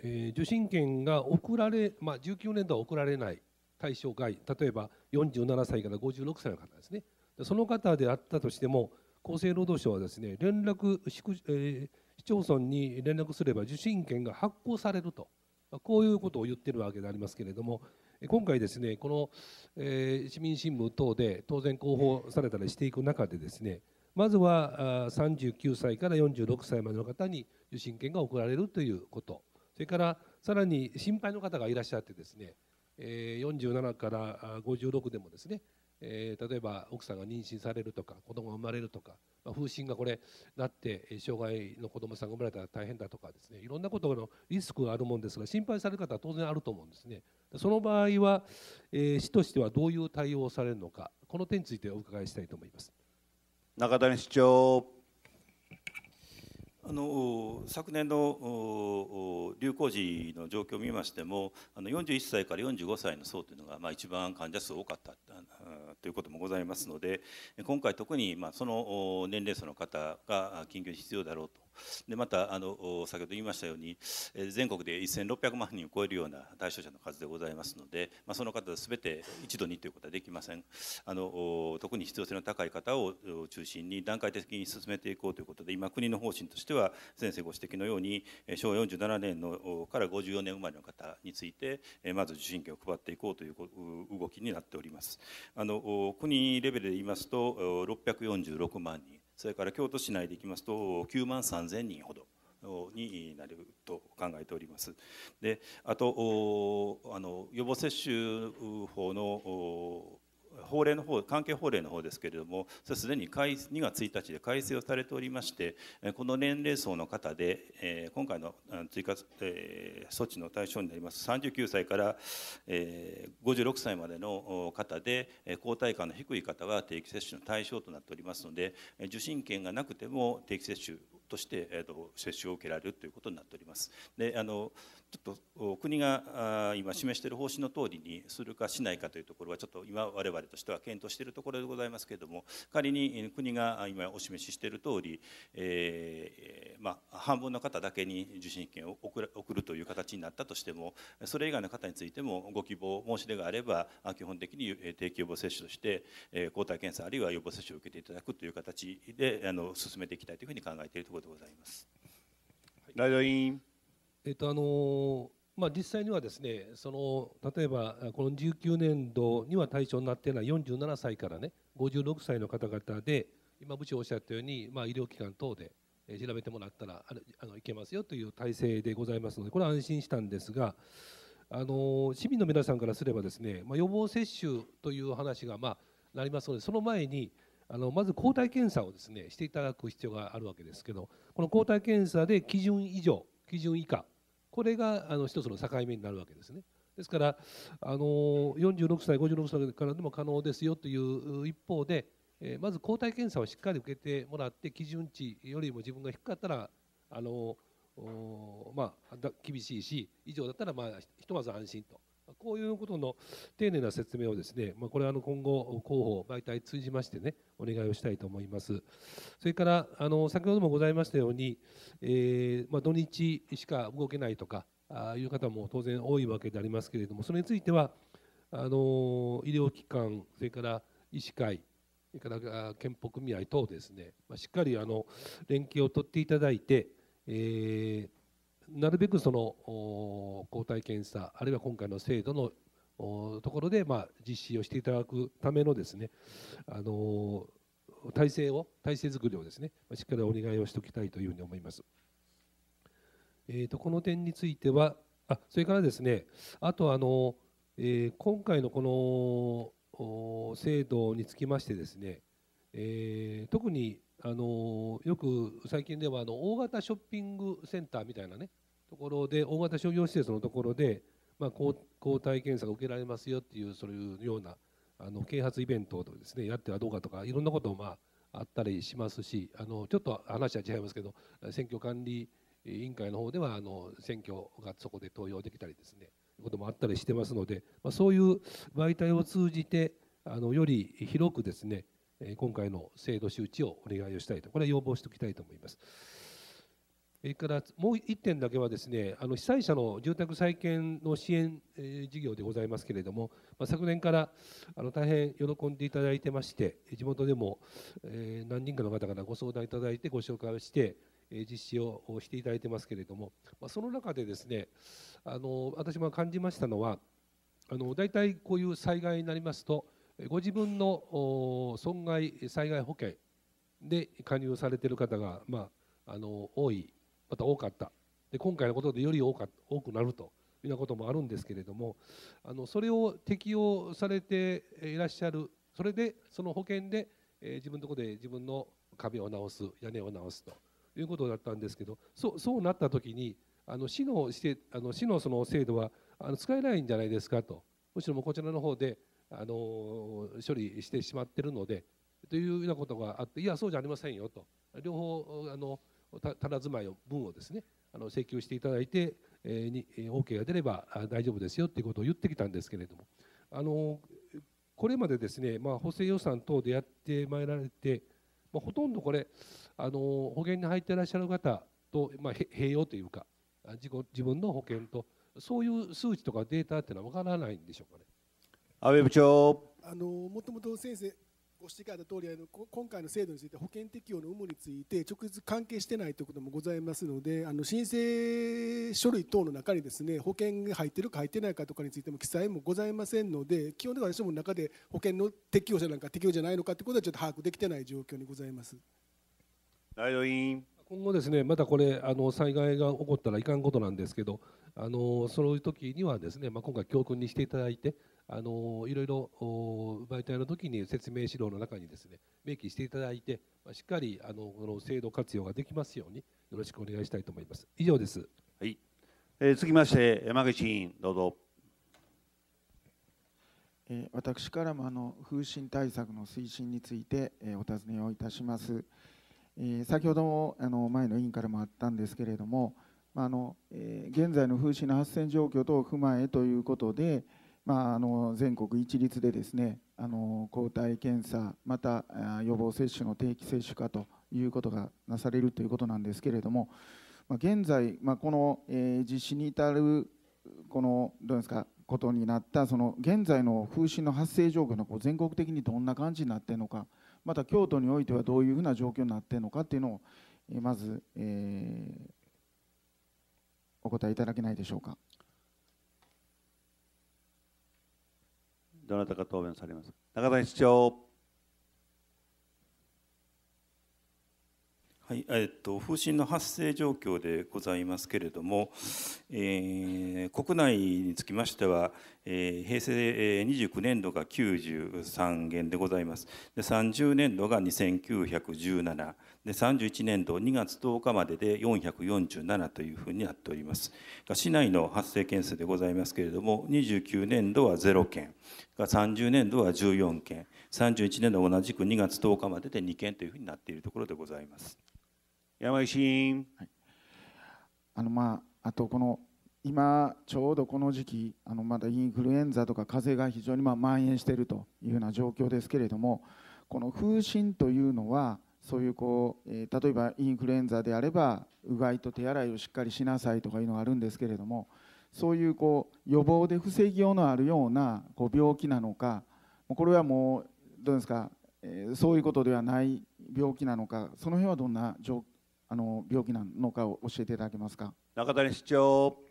G: えー、受診券が送られ、まあ、19年度は送られない対象外例えば47歳から56歳の方ですねその方であったとしても厚生労働省はですね連絡市えー、市町村に連絡すれば受信権が発行されると、まあ、こういうことを言ってるわけでありますけれども今回ですねこの、えー、市民新聞等で当然広報されたりしていく中でですねまずは39歳から46歳までの方に受信権が送られるということそれからさらに心配の方がいらっしゃってですね47から56でもですねえー、例えば奥さんが妊娠されるとか子供が生まれるとか、まあ、風疹がこれなって障害の子供さんが生まれたら大変だとかですねいろんなことのリスクがあるもんですが心配される方は当然あると思うんですねその場合は、えー、市としてはどういう対応をされるのかこの点についてお伺いしたいと思います
D: 中谷
A: 市長
D: あの昨年の流行時の状況を見ましてもあの41歳から45歳の層というのが、まあ、一番患者数多かったということもございますので今回特に、まあ、その年齢層の方が緊急に必要だろうとでまたあの先ほど言いましたように全国で1600万人を超えるような対象者の数でございますので、まあ、その方すべて一度にということはできませんあの特に必要性の高い方を中心に段階的に進めていこうということで今国の方針としては先生ご指摘のように昭和47年のから54年生まれの方についてまず受信権を配っていこうという動きになっております。あの国レベルで言いますと646万人それから京都市内でいきますと9万3000人ほどになると考えております。であとあの予防接種法の法令の方関係法令の方ですけれどもすでに2月1日で改正をされておりましてこの年齢層の方で今回の追加措置の対象になります39歳から56歳までの方で抗体価の低い方は定期接種の対象となっておりますので受診券がなくても定期接種として接種を受けられるということになっております。であのちょっと国が今示している方針の通りにするかしないかというところはちょっと今我々としては検討しているところでございますけれども仮に国が今お示ししている通り、えー、まあ、半分の方だけに受信券を送るという形になったとしてもそれ以外の方についてもご希望申し出があれば基本的に定期予防接種として抗体検査あるいは予防接種を受けていただくという形であの進めていきたいというふうに考えているところでございます。はい、ラジオ委員
G: えっとあのまあ、実際にはですねその例えばこの19年度には対象になっていのは47歳から、ね、56歳の方々で今部長おっしゃったように、まあ、医療機関等で調べてもらったらあのいけますよという体制でございますのでこれは安心したんですがあの市民の皆さんからすればですね、まあ、予防接種という話が、まあ、なりますのでその前にあのまず抗体検査をですねしていただく必要があるわけですけどこの抗体検査で基準以上基準以下これがあの一つの境目になるわけですね。ですからあの46歳56歳からでも可能ですよという一方で、えー、まず抗体検査をしっかり受けてもらって基準値よりも自分が低かったらあのまあ、厳しいし以上だったら、まあ、ひとまず安心とこういうことの丁寧な説明をですね、まあ、これはあの今後、広報、媒体通じましてね、お願いをしたいと思います。それから、あの先ほどもございましたように、えー、まあ、土日しか動けないとかあいう方も当然多いわけでありますけれども、それについては、あの医療機関、それから医師会、それから憲法組合等ですね、まあ、しっかりあの連携を取っていただいて、えーなるべくその抗体検査あるいは今回の制度のところで、まあ、実施をしていただくためのですね、あの体制を体制作りをですねしっかりお願いをしておきたいというふうに思います。えーと、この点についてはあそれからですねあとあの、えー、今回のこの制度につきましてですねえー、特にあのよく最近ではあの大型ショッピングセンターみたいなねところで大型商業施設のところで、まあ、抗体検査が受けられますよっていうそういうようなあの啓発イベントをですねやってはどうかとかいろんなことをまああったりしますしあのちょっと話は違いますけど選挙管理委員会の方ではあの選挙がそこで登用できたりですねこともあったりしてますので、まあ、そういう媒体を通じてあのより広くですねえ今回の制度周知をお願いをしたいと、これは要望しておきたいと思います。それからもう1点だけはですねあの被災者の住宅再建の支援事業でございますけれども、ま昨年からあの大変喜んでいただいてまして地元でも、え何人かの方からご相談いただいてご紹介をして実施をしていただいてますけれども、まその中でですねあの私も感じましたのはあの大体こういう災害になりますとご自分の損害災害保険で加入されている方が、まあ、あの多いまた多かったで今回のことでより多か多くなるというようなこともあるんですけれどもあのそれを適用されていらっしゃるそれでその保険で、えー、自分のところで自分の壁を直す屋根を直すということだったんですけどそそうなった時にあの市のしてあの市のその制度はあの使えないんじゃないですかとむしろもこちらの方であの処理してしまってるのでというようなことがあっていやそうじゃありませんよと両方あのたたずまいを分をですねあの請求していただいて、えー、に OK が出れば大丈夫ですよということを言ってきたんですけれどもあのこれまでですね、まあ、補正予算等でやってまいられて、まあ、ほとんどこれあの保険に入っていらっしゃる方と、まあ、併用というか自己自分の保険とそういう数値とかデータっていうのは分からないんでしょうかね。安倍部長。
B: あのもともと先生ご指摘あった通りあの今回の制度について保険適用の有無について直接関係してないということもございますのであの申請書類等の中にですね保険が入ってるか入ってないかとかについても記載もございませんので基本的に私ども中で保険の適用者なんか適用じゃないのかということはちょっと把握できてない状況にございます。
G: 内容委員今後ですねまたこれあの災害が起こったらいかんことなんですけどあのそういう時にはですね、まあ、今回教訓にしていただいてあのいろいろ媒体の時に説明資料の中にですね明記していただいて、まあ、しっかりあのこの制度活用ができますようによろしくお願いしたいと思います。以上です。はい。
A: えー、続きまして山口委員どうぞ。
H: えー、私からもあの風疹対策の推進について、えー、お尋ねをいたします。えー、先ほどもあの前の委員からもあったんですけれども、まああのえ現在の風疹の発生状況等を踏まえということで。まあ、あの全国一律でですねあの抗体検査また予防接種の定期接種化ということがなされるということなんですけれども、まあ、現在、まあ、この、えー、実施に至るこのどうですかことになったその現在の風疹の発生状況がこう全国的にどんな感じになっているのかまた京都においてはどういうふうな状況になっているのかっていうのを、えまず、えー、お答えいただけないでしょうか。
A: どなたか答弁されます。中谷市長。
D: はいえっと、風疹の発生状況でございますけれども、えー、国内につきましては、えー、平成29年度が93件でございますで30年度が2917で31年度2月10日までで447というふうになっております市内の発生件数でございますけれども29年度は0件30年度は14件31年度同じく2月10日までで2件というふうになっていると
A: ころでございます山井委
H: あのまああとこの今ちょうどこの時期あのまだインフルエンザとか風邪が非常にまあ蔓延しているというような状況ですけれどもこの風疹というのはそういうこう、えー、例えばインフルエンザであればうがいと手洗いをしっかりしなさいとかいうのがあるんですけれどもそういうこう予防で防ぎようのあるようなこう病気なのかこれはもうどうですか、えー、そういうことではない病気なのかその辺はどんなあの病気なのかを教えていただけますか
A: 中谷市
D: 長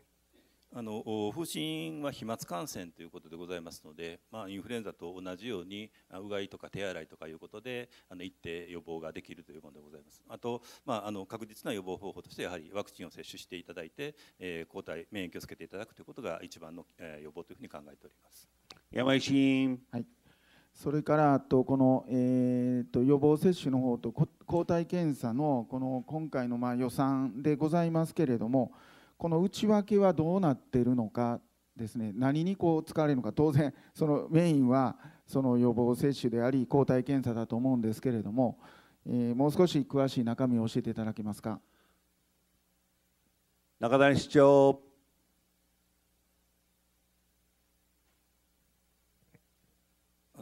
D: あの風疹は飛沫感染ということでございますので、まあ、インフルエンザと同じようにうがいとか手洗いとかいうことであの一定予防ができるというものでございますあと、まあ、あの確実な予防方法としてやはりワクチンを接種していただいて、えー、抗体免疫をつけていただくということが一番の、えー、予防というふうに考えております
A: 山井新、
H: はい、それからとこの、えー、と予防接種の方と抗体検査のこの今回のまあ予算でございますけれどもこの内訳はどうなっているのかですね何にこう使われるのか当然そのメインはその予防接種であり抗体検査だと思うんですけれども、えー、もう少し詳しい中身を教えていただけますか
A: 中谷市長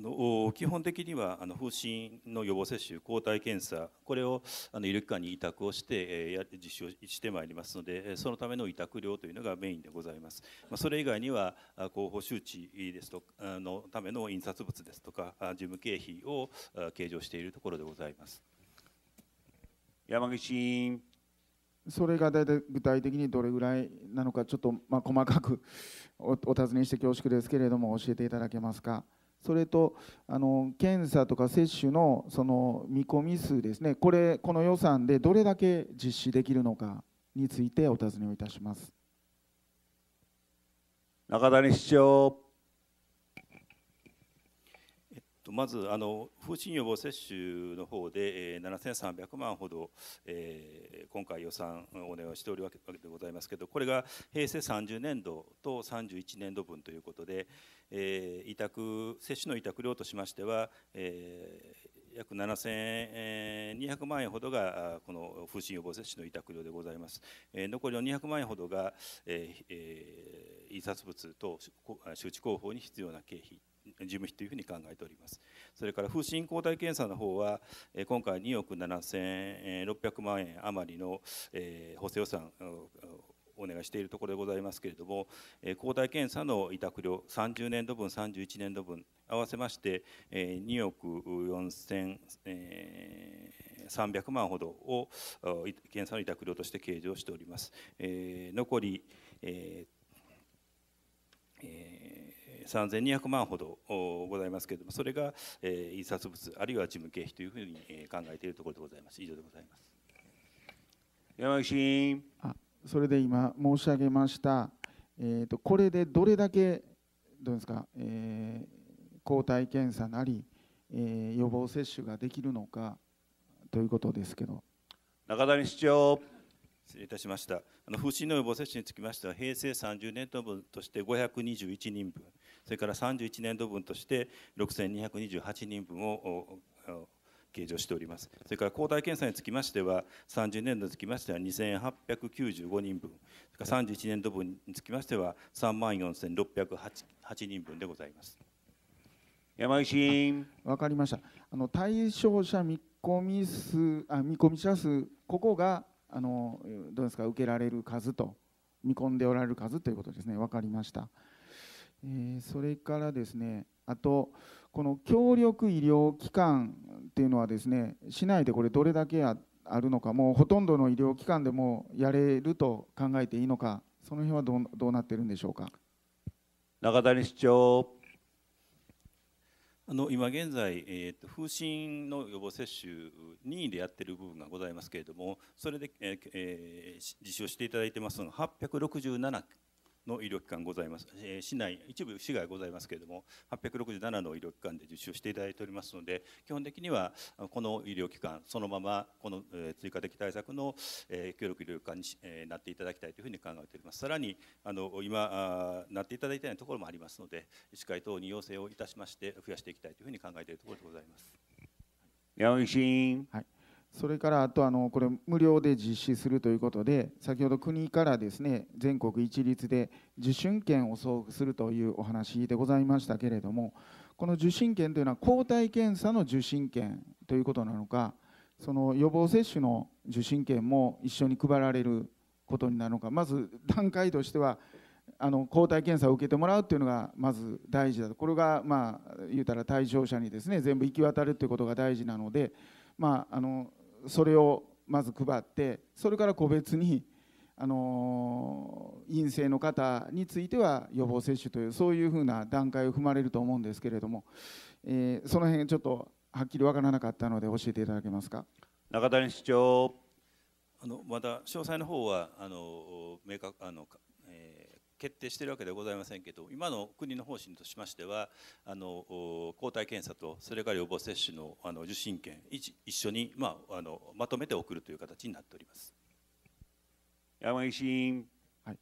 D: の基本的にはあの風疹の予防接種抗体検査これをあの医療機関に委託をして、えー、実施をしてまいりますのでそのための委託料というのがメインでございます、まあ、それ以外には広報周知ですとあのための印刷物ですとか事務経費を計上しているところでございます
A: 山口委員
H: それが大体具体的にどれぐらいなのかちょっとまあ細かくお尋ねして恐縮ですけれども教えていただけますか。それとあの検査とか接種のその見込み数ですね、これ、この予算でどれだけ実施できるのかについてお尋ねをいたします
A: 中谷市長。
D: まずあの風疹予防接種の方で、えー、7300万ほど、えー、今回予算お願いしておるわけでございますけどこれが平成30年度と31年度分ということで、えー、委託接種の委託料としましては、えー、約7200万円ほどがこの風疹予防接種の委託料でございます、え残りの200万円ほどが、ええ印刷物と周知広報に必要な経費事務費というふうに考えておりますそれから風疹抗体検査の方は今回2億7600万円余りの補正予算お願いしているところでございますけれども、抗体検査の委託料30年度分、31年度分、合わせまして2億4300万ほどを検査の委託料として計上しております。残り、ええ3200万ほどございますけれどもそれが、え印刷物あるいは事務経費というふうに考えているところでございま
A: す以上でございます山口委員
H: それで今申し上げました、えーと、とこれでどれだけどうですか、えー、抗体検査なり、えー、予防接種ができるのかということですけど
D: 中谷市長失礼いたしました。あの風疹の予防接種につきましては、平成30年度分として521人分、それから31年度分として6228人分を計上しております。それから抗体検査につきましては、30年度につきましては2895人分、それから31年度分につきましては3万4608人分でございます。
H: 山井委員。わかりました。あの対象者見込み数あ見込み者数ここがあのどうですか受けられる数と見込んでおられる数ということですね。わかりました。えそれからですねあとこの協力医療機関っていうのはですね市内でこれどれだけあるのかもうほとんどの医療機関でもやれると考えていいのかその辺はどうどうなってるんでしょうか
A: 中谷市長
D: あの今現在、えー、と風疹の予防接種任意でやっている部分がございますけれどもそれで、えーえー、実施をしていただいてますのが867の医療機関ございます、えー、市内一部市外ございますけれども867の医療機関で受施していただいておりますので基本的にはこの医療機関そのままこの追加的対策の、えー、協力医療機関に、えー、なっていただきたいというふうに考えておりますさらにあの今あなっていただいていないところもありますので医師会等に要請をいたしまして増やしていきたいというふうに考えているところでございます。
A: 病院、はいそ
H: れからあとあのこれ無料で実施するということで先ほど国からですね全国一律で受信権を送付するというお話でございましたけれどもこの受信権というのは抗体検査の受信権ということなのかその予防接種の受信権も一緒に配られることになるのかまず段階としてはあの抗体検査を受けてもらうというのがまず大事だとこれがまあ言うたら対象者にですね全部行き渡るということが大事なのでまああのそれをまず配ってそれから個別にあの陰性の方については予防接種というそういうふうな段階を踏まれると思うんですけれども、えその辺ちょっとはっきり分からなかったので教えていただけますか
A: 中
D: 谷市長あのまた詳細の方はあの明確あの決定しているわけではございませんけど今の国の方針としましてはあの抗体検査とそれから予防接種のあの受診券一一緒に、まあ、あのまとめて送るという形になっております山岸委員、
H: はい、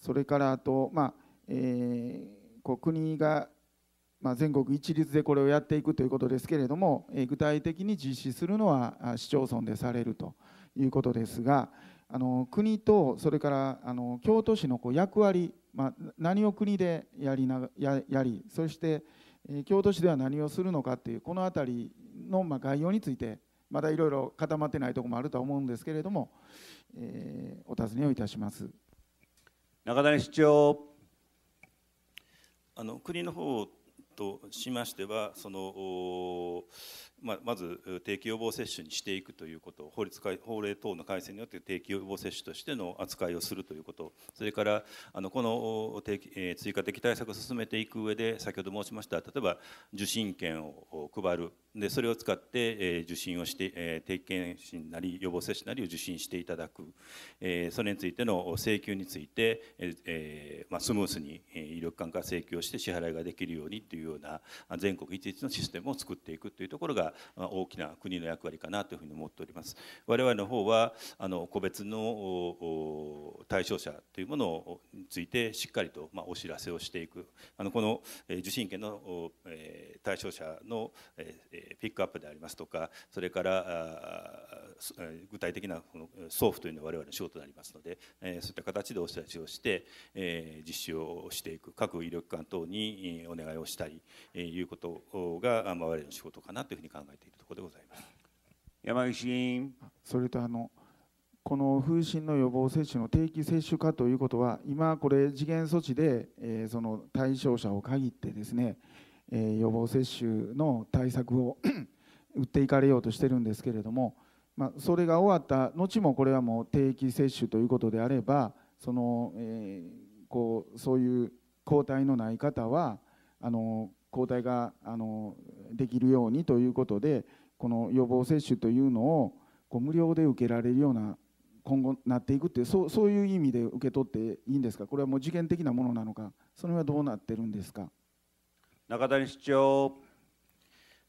H: それからあと、まあえー、国が、まあ、全国一律でこれをやっていくということですけれども、えー、具体的に実施するのは市町村でされるということですが。あの国とそれからあの京都市のこう役割、まあ、何を国でやりなややりそして、え京都市では何をするのかっていうこの辺りの、まあ、概要についてまだいろいろ固まってないところもあるとは思うんですけれども、えー、お尋ねをいたします。
A: 中谷市長
D: あの国の方としましてはそのままず定期予防接種にしていくということ法律法令等の改正によって定期予防接種としての扱いをするということそれからあのこの定期、え追加的対策を進めていく上で先ほど申しました例えば受診券を配るでそれを使って、え受診をして、え定期検診なり予防接種なりを受診していただく、えそれについての請求について、えまスムースに医療機関から請求をして支払いができるようにというような全国一律のシステムを作っていくというところが大きな国の役割かなというふうに思っております我々の方はあの個別の対象者というものについてしっかりとまお知らせをしていくあのこの受信権の対象者のピックアップでありますとかそれから具体的な送付というのは我々の仕事になりますのでそういった形でお知らせをして実施をしていく各医療機関等にお願いをしたりいうことが我々の仕事かなというふうに考考えているところでございます山岸議員
H: それとあのこの風疹の予防接種の定期接種化ということは今これ次元措置で、えー、その対象者を限ってですね、えー、予防接種の対策を 打っていかれようとしてるんですけれども、まあ、それが終わった後もこれはもう定期接種ということであればその、えー、こうそういう抗体のない方はあの抗体があのできるようにということでこの予防接種というのをこう無料で受けられるような今後なっていくっていうそうそういう意味で受け取っていいんですかこれはもう事件的なものなのかそれはどうなってるんですか
A: 中谷市長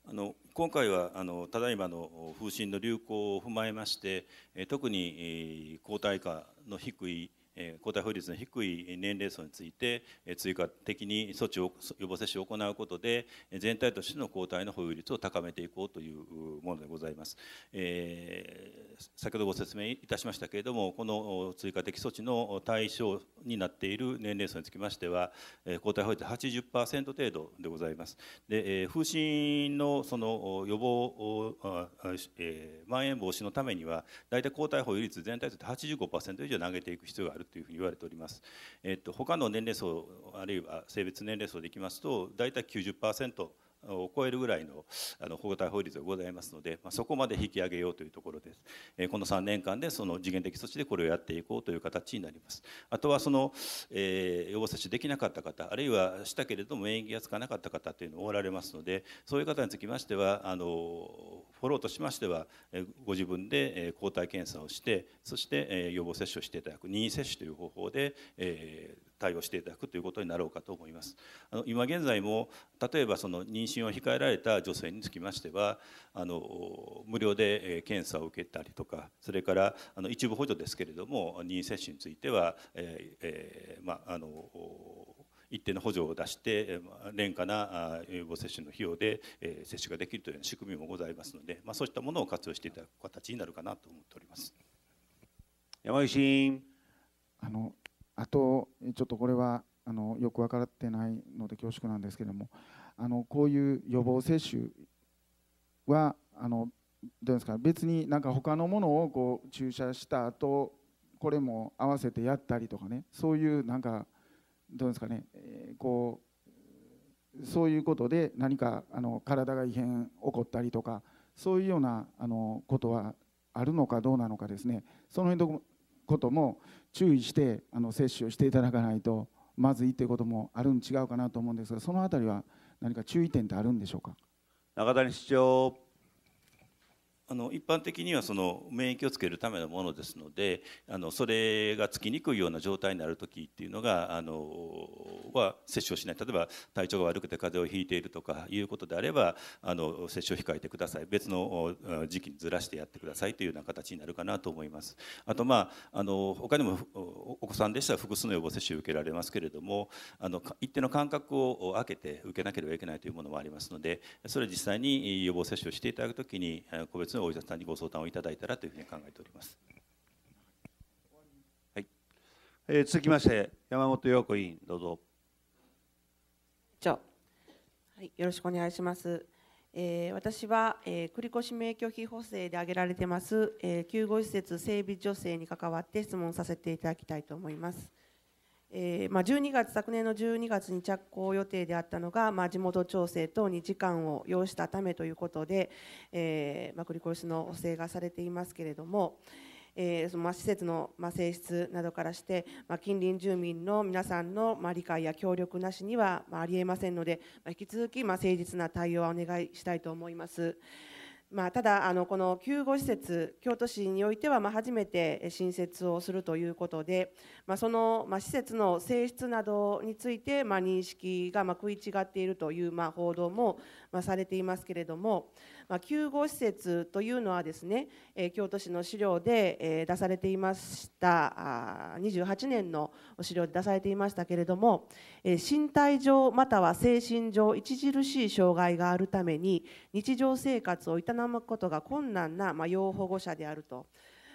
D: あの今回はあのただいまの風疹の流行を踏まえまして特に抗体価の低い抗体保有率の低い年齢層について追加的に措置を予防接種を行うことで全体としての抗体の保有率を高めていこうというものでございます、えー、先ほどご説明いたしましたけれどもこの追加的措置の対象になっている年齢層につきましては抗体保有率80%程度でございますで、え風疹のその予防、えまん延防止のためには大体抗体保有率全体として85%以上投げていく必要があるというふうに言われております、えっと、他の年齢層あるいは性別年齢層でいきますと大体90%を超えるぐらいのあの法対法律がございますので、まあ、そこまで引き上げようというところです、えー、この3年間でその次元的措置でこれをやっていこうという形になりますあとはその、えー、予防接種できなかった方あるいはしたけれども免疫がつかなかった方というのをおられますのでそういう方につきましてはあのフォローとしましてはえご自分で抗体検査をしてそしてえ予防接種をしていただく任意接種という方法で、えー対応していただくということになろうかと思います。あの今現在も例えばその妊娠を控えられた女性につきましてはあの無料で検査を受けたりとかそれからあの一部補助ですけれども妊娠種については、ええー、まああの一定の補助を出して廉価な予防接種の費用で接種ができるという仕組みもございますので、まあ、そういったものを活用していただく形になるか
H: なと思っております
A: 山岸あのあと
H: ちょっとこれはあのよく分かってないので恐縮なんですけれどもあのこういう予防接種はあのどうですか別になんか他のものをこう注射した後これも合わせてやったりとかねそういうなんかどうですかね、えー、こうそういうことで何かあの体が異変起こったりとかそういうようなあのことはあるのかどうなのかですねその辺のことも注意してあの接種をしていただかないとまずいということもあるん違うかなと思うんですがそのあたりは何か注意点ってあるんでしょうか
D: 中谷市長あの一般的にはその免疫をつけるためのものですのであのそれがつきにくいような状態になる時っていうのがあのは接種をしない例えば体調が悪くて風邪をひいているとかいうことであればあの接種を控えてください別の時期にずらしてやってくださいというような形になるかなと思いますあとまああの他にもお子さんでしたら複数の予防接種を受けられますけれどもあの一定の間隔を空けて受けなければいけないというものもありますのでそれ実際に予防接種をしていただく時に個別のお医者さんにご相談をいただいたらとい
I: うふうに考えております。
A: はいえー、続きまして山本陽子委員どうぞ。
I: じはい、よろしくお願いします。えー、私は、えー、繰越免許費補正で挙げられてます、えー、救護施設整備助成に関わって質問させていただきたいと思います。えー、まあ、12月昨年の12月に着工予定であったのが、まあ、地元調整等に時間を要したためということで、えーまあ、繰り越しの補正がされていますけれども、えー、そのまあ施設のまあ性質などからして、まあ、近隣住民の皆さんのまあ理解や協力なしにはまあありえませんので、まあ、引き続きまあ誠実な対応はお願いしたいと思います。まあ、ただあの、この救護施設、京都市においては、まあ、初めて新設をするということで、まあ、その、まあ、施設の性質などについて、まあ、認識が、まあ、食い違っているという、まあ、報道も、まあ、されていますけれども、まあ、救護施設というのはですね、えー、京都市の資料で、えー、出されていましたあ28年の資料で出されていましたけれども、えー、身体上または精神上著しい障害があるために日常生活を営むことが困難な、まあ、要保護者であると。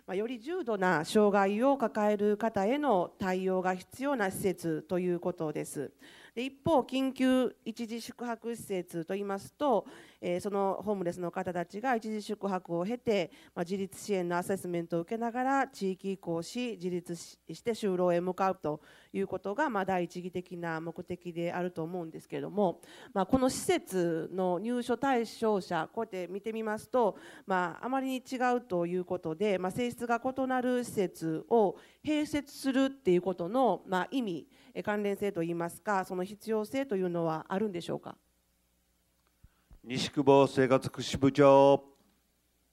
I: まあ、より重度な障害を抱える方への対応が必要な施設ということです。で一方、緊急一時宿泊施設といいますと、えー、そのホームレスの方たちが一時宿泊を経て、まあ、自立支援のアセスメントを受けながら地域移行し自立して就労へ向かうということが、まあ、第一義的な目的であると思うんですけれども、まあ、この施設の入所対象者こうやって見てみますと、まあ、あまりに違うということで、まあ、性質が異なる施設を併設するっていうことの、まあ、意味関連性といいますか、その必要性というのはあるんでしょうか。
A: 西久保生活福祉部長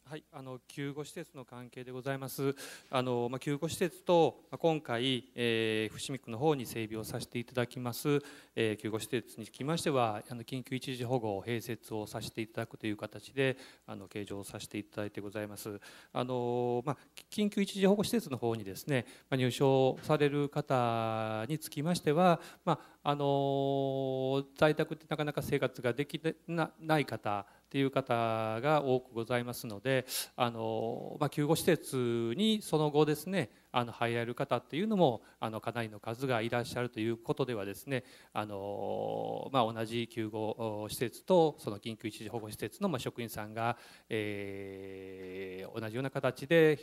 J: はい、あの救護施設の関係でございます。あのまあ、救護施設と、ま今回、えー、伏見区の方に整備をさせていただきます、えー、救護施設につきましては、あの緊急一時保護を併設をさせていただくという形であの計上をさせていただいてございます。あのまあ、緊急一時保護施設の方にですね、まあ、入所される方につきましては、まああの在宅でなかなか生活ができなない方。っていう方が多くございますのであの、まあ、救護施設にその後ですねあの入られる方っていうのもあのかなりの数がいらっしゃるということではですねあの、まあ、同じ救護施設とその緊急一時保護施設の職員さんが、えー、同じような形で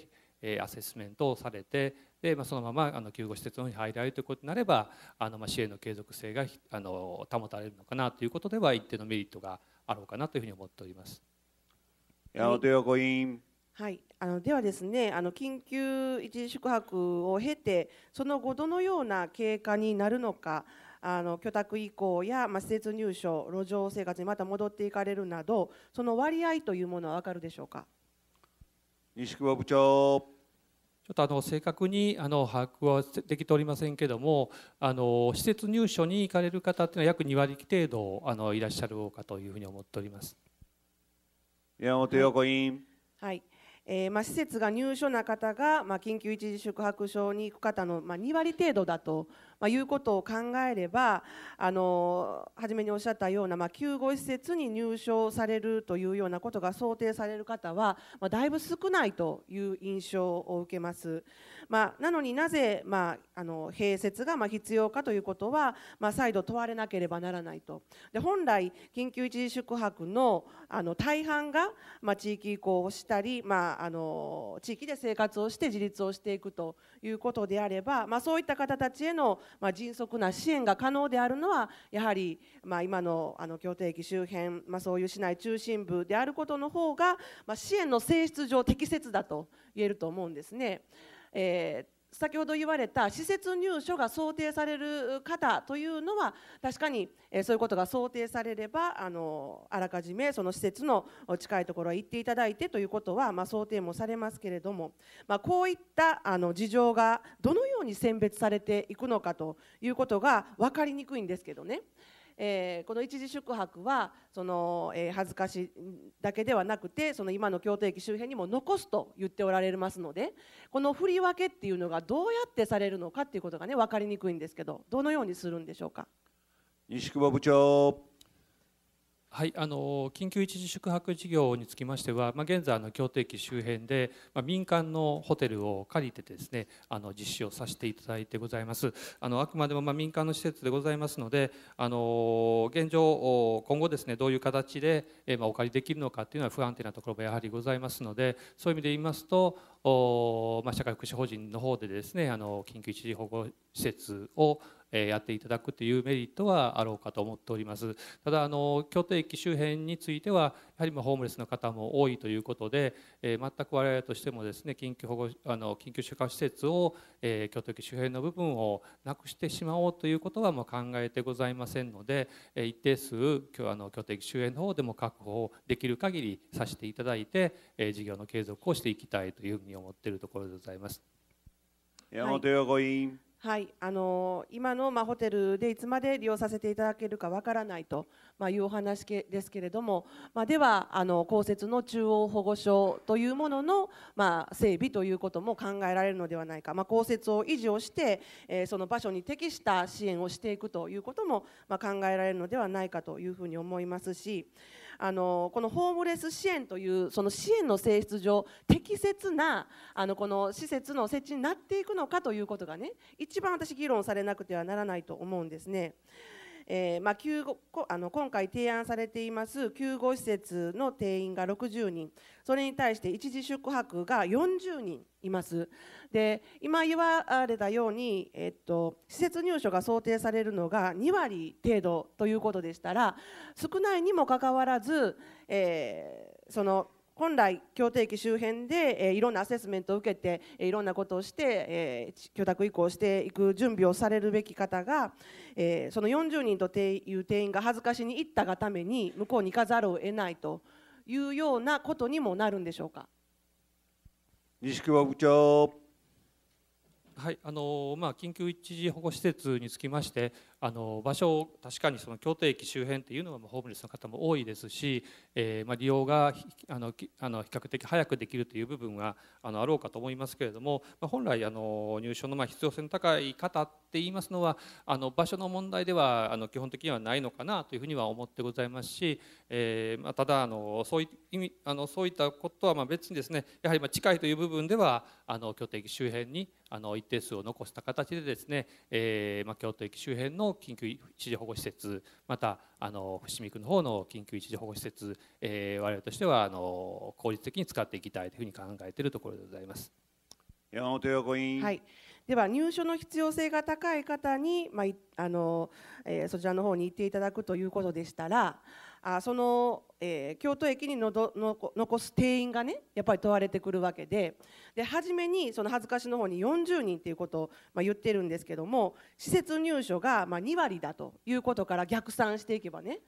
J: アセスメントをされてで、まあ、そのままあの救護施設の方に入られるということになればあの、まあ、支援の継続性があの保たれるのかなということでは一定のメリットがあろうかなというふうに思っております。
I: 八百屋ご委員。はい、あのではですねあの緊急一時宿泊を経てその後どのような経過になるのかあの居宅移行や、まあ、施設入所路上生活にまた戻っていかれるなどその割合というものは分かるでしょうか
J: 西久保部長。ちょっとあの正確にあの把握はできておりませんけどもあの施設入所に行かれる方っていうのは約2割程度あのいらっしゃるかというふうに思っております。山
A: 本陽子委員、
I: はい、はいえーまあ、施設が入所な方が、まあ、緊急一時宿泊所に行く方の、まあ、2割程度だとまあ、いうことを考えればあの初めにおっしゃったような、まあ、救護施設に入所されるというようなことが想定される方は、まあ、だいぶ少ないという印象を受けます。まあ、なのになぜ、まあ、あの併設がま必要かということは、ま再度問われなければならないと。で本来緊急一時宿泊のあの大半が、ま地域移行をしたり、まあの地域で生活をして自立をしていくということであれば、まそういった方たちへのまあ、迅速な支援が可能であるのはやはり、まあ、今のあの京都駅周辺、まあ、そういう市内中心部であることの方が、まあ、支援の性質上適切だと言えると思うんですね。えー先ほど言われた施設入所が想定される方というのは確かにそういうことが想定されればあのあらかじめその施設の近いところへ行っていただいてということは、まあ、想定もされますけれども、まあ、こういったあの事情がどのように選別されていくのかということが分かりにくいんですけどね。えー、この一時宿泊はその、えー、恥ずかしだけではなくてその今の京都駅周辺にも残すと言っておられますのでこの振り分けっていうのがどうやってされるのかっていうことがね分かりにくいんですけどどのようにするんでしょうか
J: 西久保部長はい、あの緊急一時宿泊事業につきましては、まあ、現在の協定機周辺で、まあ、民間のホテルを借りてですねあの実施をさせていただいてございますあのあくまでもま民間の施設でございますのであの現状今後ですねどういう形で、えまあ、お借りできるのかっていうのは不安定なところもやはりございますのでそういう意味で言いますとお、ま社会福祉法人の方でですねあの緊急一時保護施設をやっていただくというメリットはあろうかと思っておりますただあの京都駅周辺についてはやはりホームレスの方も多いということで、え全く我々としてもですね緊急保護あの緊急宿泊施設を、え京都駅周辺の部分をなくしてしまおうということはもう考えてございませんので、え一定数今日あの京都駅周辺の方でも確保できる限りさせていただいて、え事業の継続をしていきたいというふうに思っているところでございます。山本陽子委員、はい
I: はい、あのー、今の、まあ、ホテルでいつまで利用させていただけるかわからないと、まあ、いうお話ですけれども、まあ、ではあの公設の中央保護所というものの、まあ、整備ということも考えられるのではないか、まあ、公設を維持をして、えー、その場所に適した支援をしていくということも、まあ、考えられるのではないかというふうに思いますしあのこのホームレス支援というその支援の性質上適切なあのこの施設の設置になっていくのかということがね一番私議論されなくてはならないと思うんですね。えー、まあ、あの今回提案されています救護施設の定員が60人それに対して一時宿泊が40人いますで今言われたように、えっと、施設入所が想定されるのが2割程度ということでしたら少ないにもかかわらず、えー、その本来、協定機周辺で、えいろんなアセスメントを受けて、えいろんなことをして、えー、許諾移行していく準備をされるべき方が、えその40人という定員が恥ずかしに行ったがために向こうに行かざるを得ないというようなことにもなるんでしょうか。
J: 西川部長はいあのまあ、緊急一時保護施設につきましてあの場所を確かにその京都駅周辺っていうのはホームレスの方も多いですし、えー、まあ、利用があのあの比較的早くできるという部分はあのあろうかと思いますけれども、まあ、本来あの入所のま必要性の高い方って言いますのはあの場所の問題ではあの基本的にはないのかなというふうには思ってございますし、えーまあ、ただあのそうい意味あのそういったことはまあ別にですねやはりまあ近いという部分ではあの京都駅周辺にあの一定数を残した形でですね、えーまあ、京都駅周辺の緊急一時保護施設またあの伏見区の方の緊急一時保護施設、えー、我々としてはあの効率的に使っていきたいというふうに考えているところでございます。山本横委員、は
I: いでは入所の必要性が高い方に、まああのえー、そちらの方に行っていただくということでしたらあその、えー、京都駅にのどの残す定員がねやっぱり問われてくるわけでで初めにその恥ずかしの方に40人ということを、まあ、言ってるんですけども施設入所が、まあ、2割だということから逆算していけばね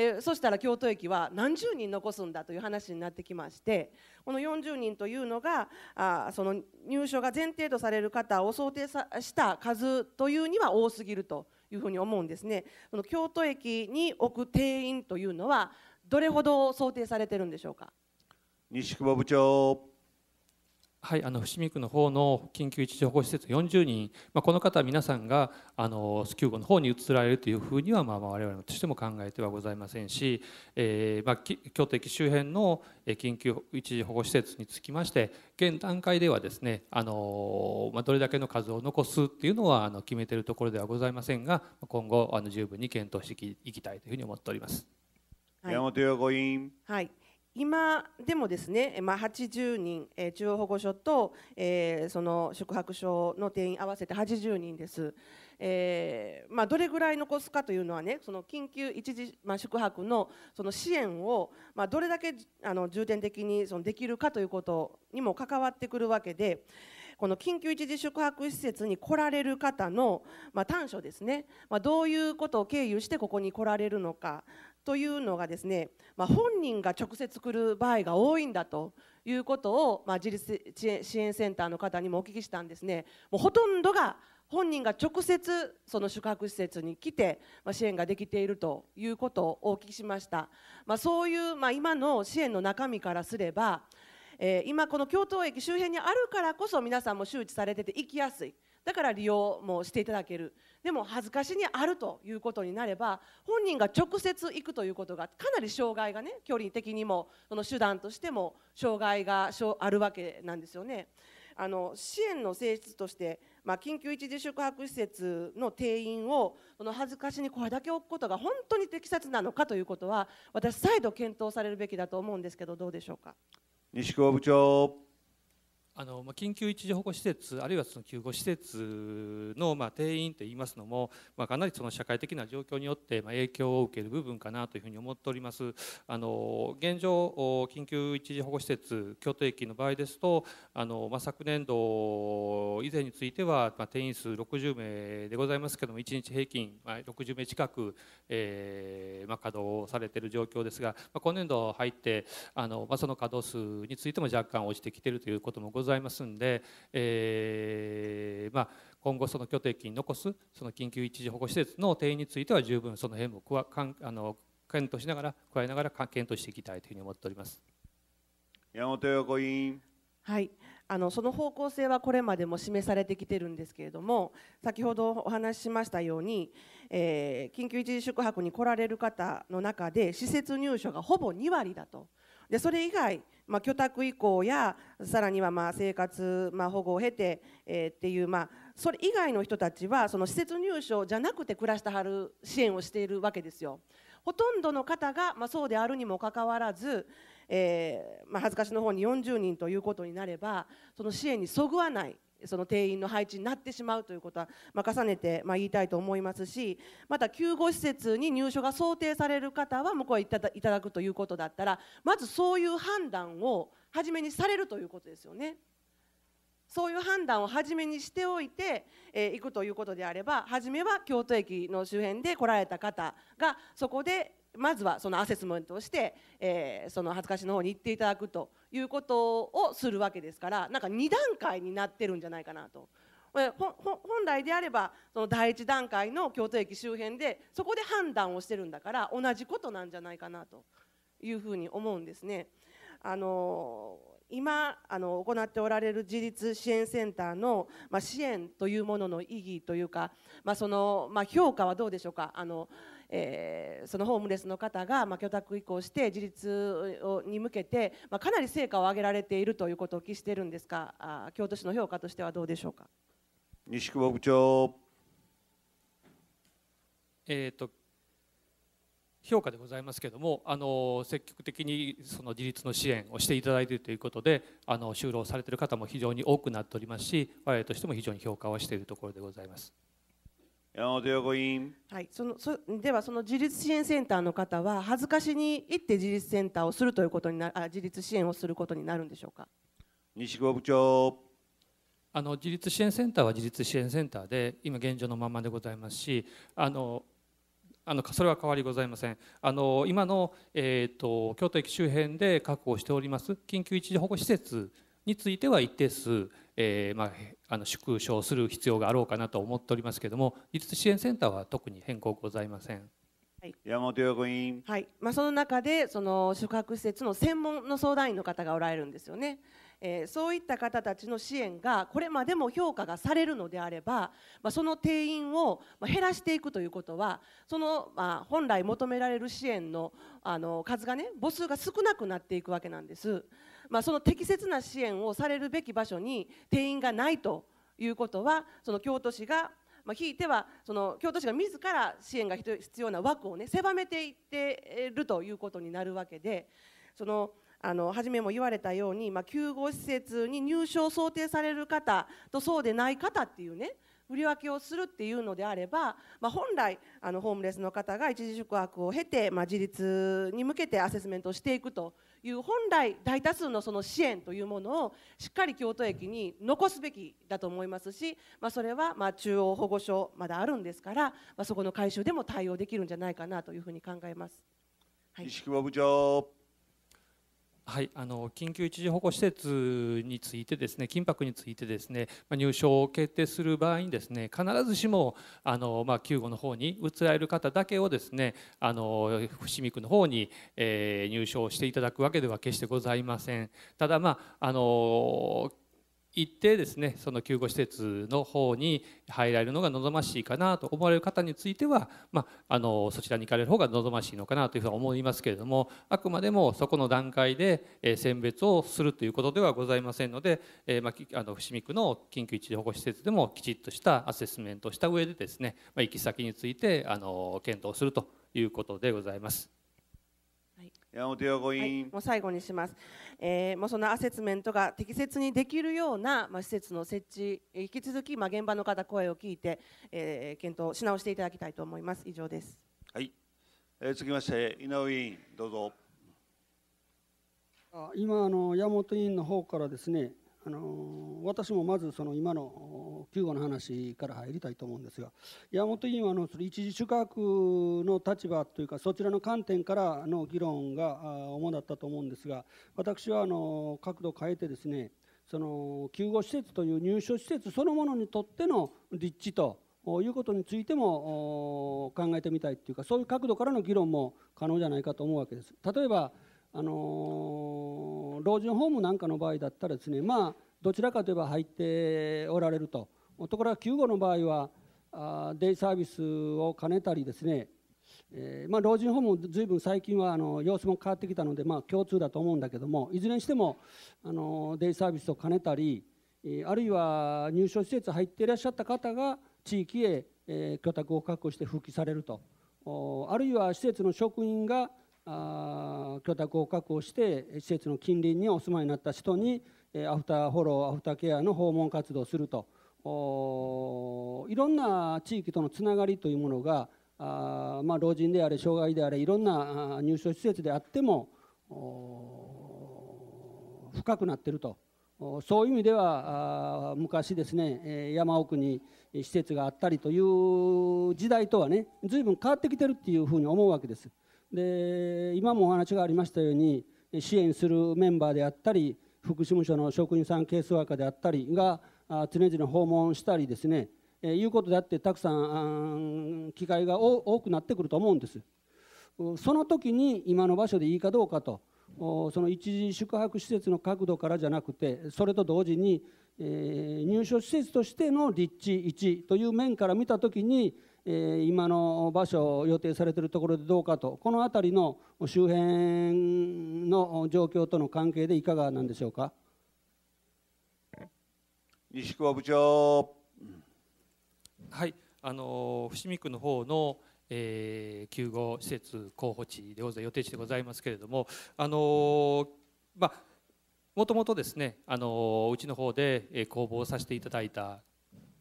I: えー、そしたら京都駅は何十人残すんだという話になってきましてこの40人というのがあその入所が前提とされる方を想定した数というには多すぎるというふうに思うんですね。その京都駅に置く定員というのはどれほど想定されてるんでしょうか
J: 西久保部長はい、あの伏見区の方の緊急一時保護施設40人、まあ、この方皆さんがあの救護の方に移られるというふうには、まあ、我々としても考えてはございませんし、えーまあ、京都駅周辺の緊急一時保護施設につきまして現段階ではですねあの、まあ、どれだけの数を残すっていうのはあの決めているところではございませんが今後あの十分に検討していきたいというふうに思っております。はい、山本養護委員、
I: はい今でもですね、まあ、80人、えー、中央保護所と、えー、その宿泊所の定員合わせて80人です。えーまあ、どれぐらい残すかというのはねその緊急一時、まあ、宿泊のその支援を、まあ、どれだけあの重点的にそのできるかということにも関わってくるわけでこの緊急一時宿泊施設に来られる方の、まあ、短所ですね、まあ、どういうことを経由してここに来られるのか、というのがですね、まあ、本人が直接来る場合が多いんだということを、まあ、自立支援センターの方にもお聞きしたんですねもうほとんどが本人が直接その宿泊施設に来て支援ができているということをお聞きしました、まあ、そういう、まあ、今の支援の中身からすれば、えー、今この京都駅周辺にあるからこそ皆さんも周知されてて行きやすい。だから利用もしていただけるでも恥ずかしにあるということになれば本人が直接行くということがかなり障害がね距離的にもその手段としても障害があるわけなんですよね。あの支援の性質として、まあ、緊急一時宿泊施設の定員をその恥ずかしにこれだけ置くことが本当に適切なのかということは私、再度検討されるべきだと思うんですけどどうでしょうか。
A: 西久保部長
J: あの緊急一時保護施設あるいはその救護施設のまあ定員といいますのも、まあ、かなりその社会的な状況によってまあ影響を受ける部分かなというふうに思っております。あの現状緊急一時保護施設京都駅の場合ですとあの、まあ、昨年度以前については、まあ、定員数60名でございますけども1日平均、まあ、60名近く、えーまあ、稼働されている状況ですが、まあ、今年度入ってあの、まあ、その稼働数についても若干落ちてきているということもございます。ざいますんで、えー、まあ、今後その拠点金残すその緊急一時保護施設の定員については十分その辺もくわかんあの検討しながら加えながら検討していきたいというふうに思っております。山本横委員。
I: はい。あのその方向性はこれまでも示されてきてるんですけれども先ほどお話ししましたように、えー、緊急一時宿泊に来られる方の中で施設入所がほぼ2割だとでそれ以外まあ、居宅移行やさらにはまあ生活、まあ、保護を経て、えー、っていう、まあ、それ以外の人たちはその施設入所じゃなくて暮らしてはる支援をしているわけですよ。ほとんどの方が、まあ、そうであるにもかかわらず、えーまあ、恥ずかしの方に40人ということになればその支援にそぐわないその定員の配置になってしまうということは、まあ、重ねてま言いたいと思いますしまた救護施設に入所が想定される方は向こうへいただくということだったらまずそういう判断を初めにされるということですよね。そういう判断を初めにしておいて、えー、行くということであれば初めは京都駅の周辺で来られた方がそこでまずはそのアセスメントをして、えー、その恥ずかしの方に行っていただくということをするわけですからなんか2段階になってるんじゃないかなと。本来であればその第1段階の京都駅周辺でそこで判断をしてるんだから同じことなんじゃないかなというふうに思うんですね。あの今あの行っておられる自立支援センターの、まあ、支援というものの意義というか、まあそのまあ、評価はどうでしょうかあのえー、そのホームレスの方が、まあ、居宅移行して自立をに向けて、まあ、かなり成果を上げられているということをお聞きしているんですがあ京都市の評価としてはどうでしょうか
J: 西久保部長、えーと、と評価でございますけれどもあの積極的にその自立の支援をしていただいているということであの就労されている方も非常に多くなっておりますし我々としても非常に評価をしているところでございます。は
I: い、そのそではその自立支援センターの方は恥ずかしに行って自立センターをするということになあ自立支援をすることになるんでしょうか
J: 西郷部長あの自立支援センターは自立支援センターで今現状のままでございますしあのあのそれは変わりございません。あの今の、えーと、と京都駅周辺で確保しております緊急一時保護施設については一定数、えー、まあ、あの縮小する必要があろうかなと思っておりますけれども、自立支援センターは特に変更ございません。
I: はい、山本役員。はい、まあ、その中で、その宿泊施設の専門の相談員の方がおられるんですよね。えー、そういった方たちの支援がこれまでも評価がされるのであれば、まあ、その定員を減らしていくということはその、まあ、本来求められる支援のあの数がね母数が少なくなっていくわけなんです。まあ、その適切な支援をされるべき場所に定員がないということはその京都市が、まあ、ひいてはその京都市が自ら支援が必要な枠を、ね、狭めていっているということになるわけでそのあの初めも言われたように、まあ、救護施設に入所を想定される方とそうでない方っていうね振り分けをするっていうのであれば、まあ、本来あのホームレスの方が一時宿泊を経て、まあ、自立に向けてアセスメントをしていくという本来大多数のその支援というものをしっかり京都駅に残すべきだと思いますし、まあ、それはま中央保護所まだあるんですから、まあ、そこの改修でも対応できるんじゃないかなというふうに考えます。
J: はい、石部長はい、あの緊急一時保護施設についてですね緊迫についてですね入所を決定する場合にですね必ずしもあの、まあ、救護の方に移られる方だけをですねあの伏見区の方に、えー、入所していただくわけでは決してございません。ただ、まあ、あの行ってですねその救護施設の方に入られるのが望ましいかなと思われる方については、まあ、あのそちらに行かれる方が望ましいのかなというふうに思いますけれどもあくまでもそこの段階で、え選別をするということではございませんので、えまあ、あの伏見区の緊急一時保護施設でもきちっとしたアセスメントをした上でですね、まあ、行き先についてあの検討するということでございます。山本養護委員、
I: もう最後にします、えー、もうそのアセスメントが適切にできるような、まあ、施設の設置引き続き、まあ、現場の方声を聞いて、えー、検討し直していただきたいと思います以上です
A: はい、えー、続きまして井上委員どうぞ
K: あ今あの山本委員の方からですねあの私もまずその今の救護の話から入りたいと思うんですが山本委員はあの一時宿泊の立場というかそちらの観点からの議論が主だったと思うんですが私はあの角度を変えてですねその救護施設という入所施設そのものにとっての立地ということについても考えてみたいというかそういう角度からの議論も可能じゃないかと思うわけです。例えばあの老人ホームなんかの場合だったらですねまあどちらかといえば入っておられるとところが9号の場合はあデイサービスを兼ねたりですね、えーまあ、老人ホームもぶん最近はあの様子も変わってきたので、まあ、共通だと思うんだけどもいずれにしてもあのデイサービスを兼ねたりあるいは入所施設入っていらっしゃった方が地域へ、えー、居宅を確保して復帰されるとあるいは施設の職員が許諾を確保して施設の近隣にお住まいになった人にアフターフォローアフターケアの訪問活動をするといろんな地域とのつながりというものがあ、まあ、老人であれ障害であれいろんな入所施設であっても深くなってるとそういう意味では昔ですね山奥に施設があったりという時代とはね随分変わってきてるっていうふうに思うわけです。で今もお話がありましたように支援するメンバーであったり福祉務所の職員さんケースワーカーであったりが常々訪問したりですねいうことであってたくさん機会が多くなってくると思うんですその時に今の場所でいいかどうかとその一時宿泊施設の角度からじゃなくてそれと同時に入所施設としての立地位置という面から見た時にえ今の場所を予定されているところでどうかとこの辺りの周辺の状況との関係でいかがなんでしょうか
J: 西川部長はいあの伏見区の方の、えー、救護施設候補地でござ予定地でございますけれどもあのまあもともとですねあのうちの方で公募をさせていただいた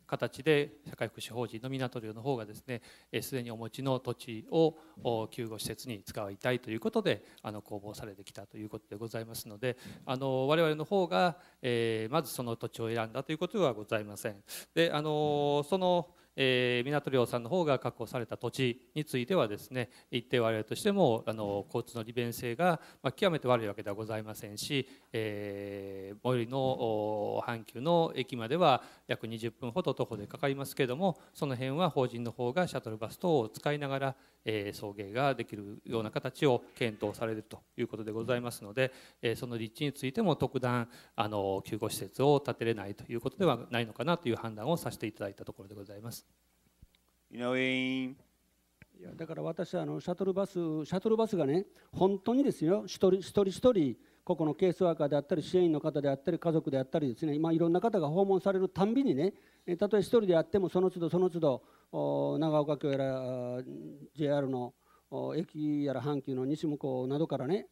J: 形で社会福祉法人の港寮の方がですねすでにお持ちの土地を救護施設に使いたいということであの公募されてきたということでございますのであの我々の方が、えまずその土地を選んだということはございません。であのそのえー、港領さんの方が確保された土地についてはですね一定我々としてもあの交通の利便性が、まあ、極めて悪いわけではございませんし、えー、最寄りの阪急の駅までは約20分ほど徒歩でかかりますけれどもその辺は法人の方がシャトルバス等を使いながらえ送迎ができるような形を検討されるということでございますので、えその立地についても特段あの救護施設を建てれないということではないのかなという判断をさせていただいたところでございます。井上
K: いやだから私はあのシャトルバスシャトルバスがね本当にですよ一人一人一人ここのケースワーカーであったり支援員の方であったり家族であったりですね今いろんな方が訪問されるたんびにねたとえ1人であってもその都度その都度長岡京やら JR の駅やら阪急の西向こうなどからね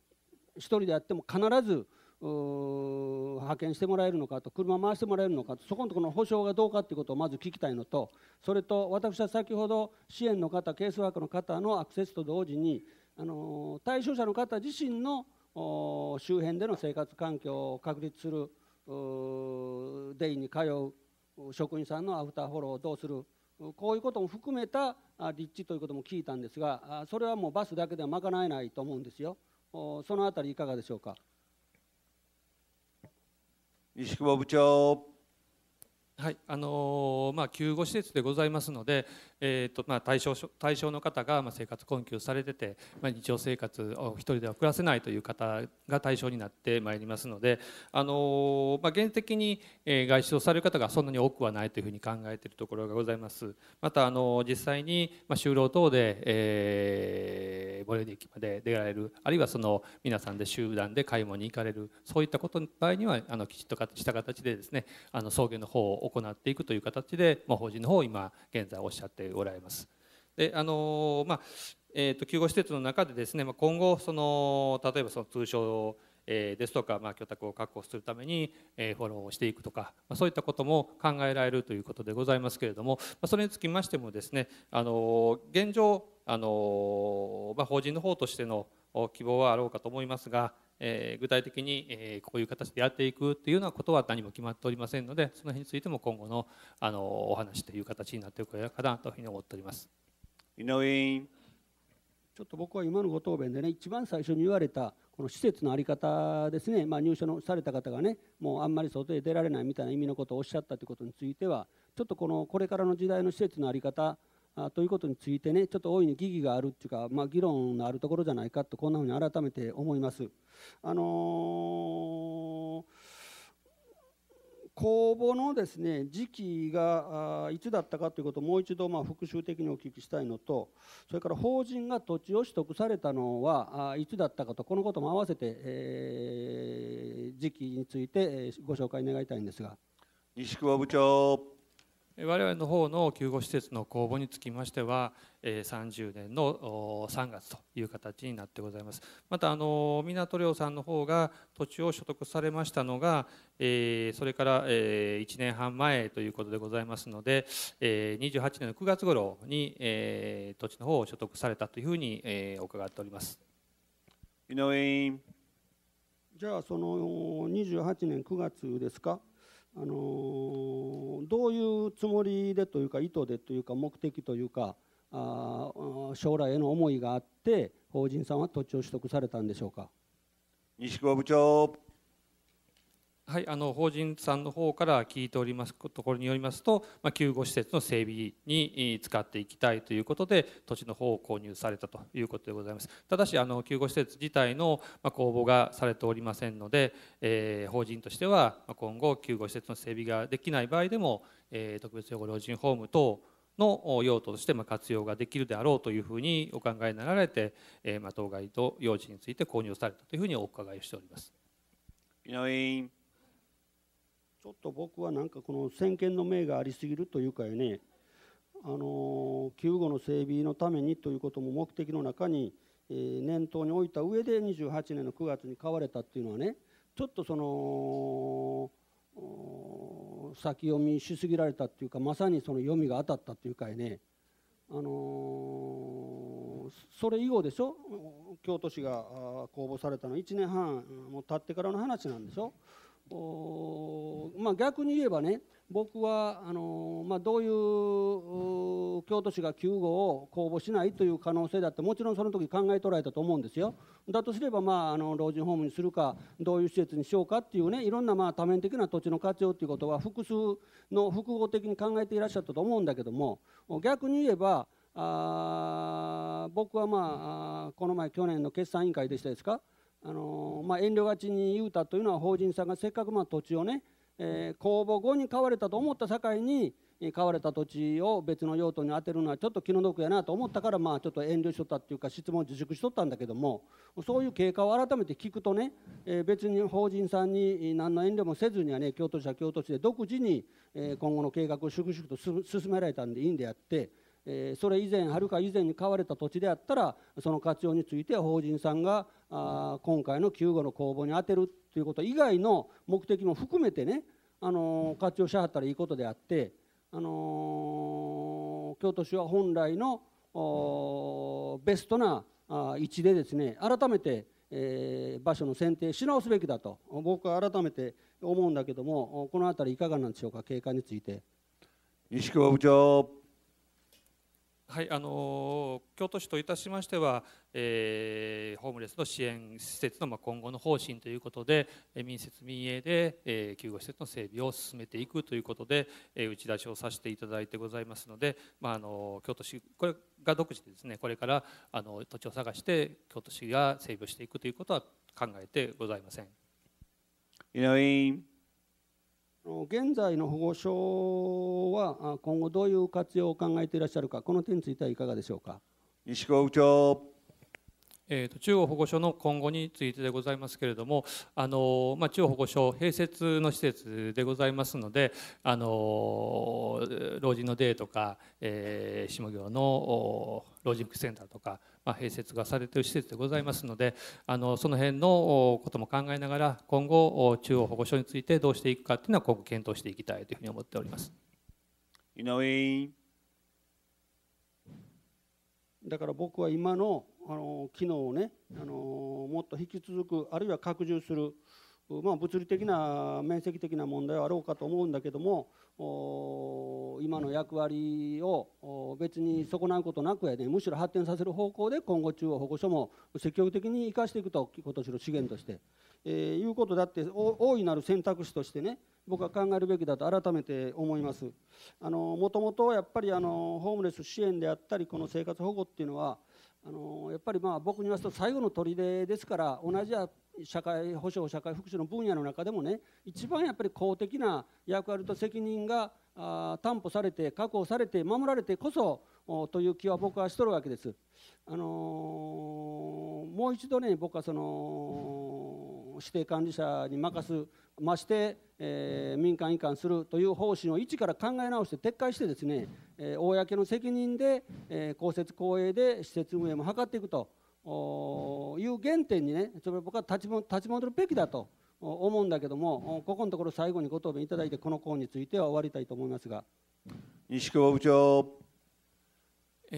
K: 一人であっても必ず派遣してもらえるのかと車回してもらえるのかとそこのところの保証がどうかということをまず聞きたいのとそれと私は先ほど支援の方ケースワークの方のアクセスと同時にあの対象者の方自身の周辺での生活環境を確立するデイに通う職員さんのアフターフォローをどうするこういうことも含めた立地ということも聞いたんですがそれはもうバスだけでは賄えないと思うんですよそのあたりいかがでしょうか
A: 石久保部長
J: はいあのー、まあ、救護施設でございますので、えーとまあ、対象対象の方が、まあ、生活困窮されてて、まあ、日常生活を1人では暮らせないという方が対象になってまいりますので、あのー、まあ、現的に、え外出をされる方がそんなに多くはないというふうに考えているところがございますまた、あのー、実際に、まあ、就労等で、えー、ボレディ駅まで出られるあるいはその皆さんで集団で買い物に行かれるそういったことの場合にはあのきちっとした形でですねあの送迎の方を行っていくという形で、まあ、法人の方を今現在おっしゃっておられます。であのまあえーと、救護施設の中でですね、まあ、今後その例えばその通称えですとか、まあ、居宅を確保するために、えフォローをしていくとか、まそういったことも考えられるということでございますけれども、まそれにつきましてもですね、あの現状、あのま法人の方としての希望はあろうかと思いますが、えー、具体的に、えー、こういう形でやっていくというようなことは何も決まっておりませんのでその辺についても今後のあのお話という形になっていくかなというふうに思っております。
K: 井上ちょっと僕は今のご答弁でね一番最初に言われたこの施設の在り方ですね、まあ、入所のされた方がねもうあんまり外へ出られないみたいな意味のことをおっしゃったということについてはちょっとこのこれからの時代の施設の在り方あということについてねちょっと大いに疑義があるっていうか、まあ、議論のあるところじゃないかとこんなふうに改めて思います。あのー、公募のですね時期がいつだったかということをもう一度まあ復習的にお聞きしたいのとそれから法人が土地を取得されたのはいつだったかとこのことも合わせて、えー、時期についてご紹介願いたいんですが。
J: 西久部長我々の方の救護施設の公募につきましては、30年の3月という形になってございます。また、あの港寮さんの方が土地を所得されましたのが、それから1年半前ということでございますので、28年の9月頃に土地の方を所得されたというふうに伺っております。井上
K: じゃあ、その28年9月ですか。あのどういうつもりでというか意図でというか目的というかあ将来への思いがあって法人さんは土地を取得されたんでしょうか
J: 西久保部長はい、あの法人さんの方から聞いておりますところによりますと、まあ、救護施設の整備に使っていきたいということで土地の方を購入されたということでございますただしあの救護施設自体の公募がされておりませんので、えー、法人としては今後救護施設の整備ができない場合でも、えー、特別養護老人ホーム等の用途として活用ができるであろうというふうにお考えになられて、えー、当該と用地について購入されたというふうにお伺いしております。井上委員
K: ちょっと僕はなんかこの先見の明がありすぎるというかねあの救護の整備のためにということも目的の中に、えー、念頭に置いた上で28年の9月に買われたっていうのはねちょっとその先読みしすぎられたっていうかまさにその読みが当たったっていうかねあのー、それ以後でしょ京都市が公募されたのは1年半も経ってからの話なんでしょ。まあ、逆に言えばね僕はあのまあ、どういう京都市が9号を公募しないという可能性だってもちろんその時考えとられたと思うんですよだとすれば、まあ、あの老人ホームにするかどういう施設にしようかっていうねいろんな、まあ、多面的な土地の活用ということは複数の複合的に考えていらっしゃったと思うんだけども逆に言えばあ僕は、まあ、この前去年の決算委員会でしたですかあのまあ、遠慮がちに言うたというのは法人さんがせっかくまあ土地をね、えー、公募後に買われたと思った境に買われた土地を別の用途に充てるのはちょっと気の毒やなと思ったからまあちょっと遠慮しとったっていうか質問自粛しとったんだけどもそういう経過を改めて聞くとね、えー、別に法人さんに何の遠慮もせずにはね京都市は京都市で独自に今後の計画を粛々と進められたんでいいんであって。えそれ以前はるか以前に買われた土地であったらその活用について法人さんがあ今回の救護の公募に充てるということ以外の目的も含めてね、あのー、活用しはったらいいことであって、あのー、京都市は本来のベストなあ位置でですね改めて、えー、場所の選定し直すべきだと僕は改めて思うんだけどもこの辺りいかがなんでしょうか経過について。石川部長
J: はい、あの京都市といたしましては、えー、ホームレスの支援施設の、ま今後の方針ということで民設民営で、えー、救護施設の整備を進めていくということで、えー、打ち出しをさせていただいてございますので、まあ、あの京都市これが独自でですねこれからあの土地を探して京都市が整備をしていくということは考えてございません。
K: 現在の保護所は今後どういう活用を考えていらっしゃるか、この点についてはいかがでしょうか。
J: 石川長えーと、中央保護所の今後についてでございますけれども、あのまあ、中央保護所、併設の施設でございますので、あの老人のデーとか、えー、下行の老人福祉センターとか、まあ、併設がされている施設でございますのであのその辺のことも考えながら今後中央保護所についてどうしていくかというのは今後検討していきたいというふうに思っております
A: 井上
K: だから僕は今のあの機能をねあのもっと引き続くあるいは拡充するまあ、物理的な面積的な問題はあろうかと思うんだけども今の役割を別に損なうことなくやでむしろ発展させる方向で今後中央保護所も積極的に生かしていくと今年の資源として、えー、いうことだって大いなる選択肢としてね僕は考えるべきだと改めて思います。もともとやっぱりあのホームレス支援であったりこの生活保護っていうのはあのやっぱりまあ僕に言わすと最後の砦ですから同じや社会保障社会福祉の分野の中でもね一番やっぱり公的な役割と責任があ担保されて確保されて守られてこそという気は僕はしとるわけです。あのー、もう一度ね僕はその指定管理者に任すまして、えー、民間移管するという方針を一から考え直して撤回してですねえ公の責任で、え公設公営で施設運営も図っていくという原点にねそれ僕は立ち立ち戻るべきだと思うんだけどもここのところ最後にご答弁いただいてこの項については終わりたいと思いますが。石川部長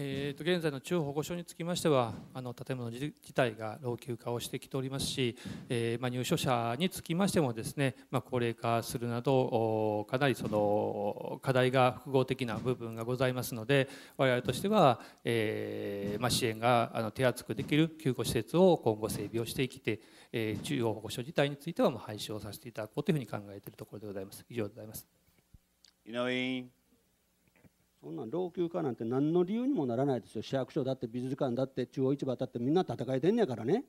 J: えー、と現在の地方保護所につきましてはあの建物自体が老朽化をしてきておりますし、えー、まあ、入所者につきましてもですね、まあ、高齢化するなどかなりその課題が複合的な部分がございますので我々としては、えー、まあ、支援があの手厚くできる救護施設を今後整備をしていきて、え中央保護所自体についてはもう廃止をさせていただこうというふうに考えているところでございます。以上でございます
K: 井上こんなん老朽化なんて何の理由にもならないですよ市役所だって美術館だって中央市場だってみんな戦えてんねやからね。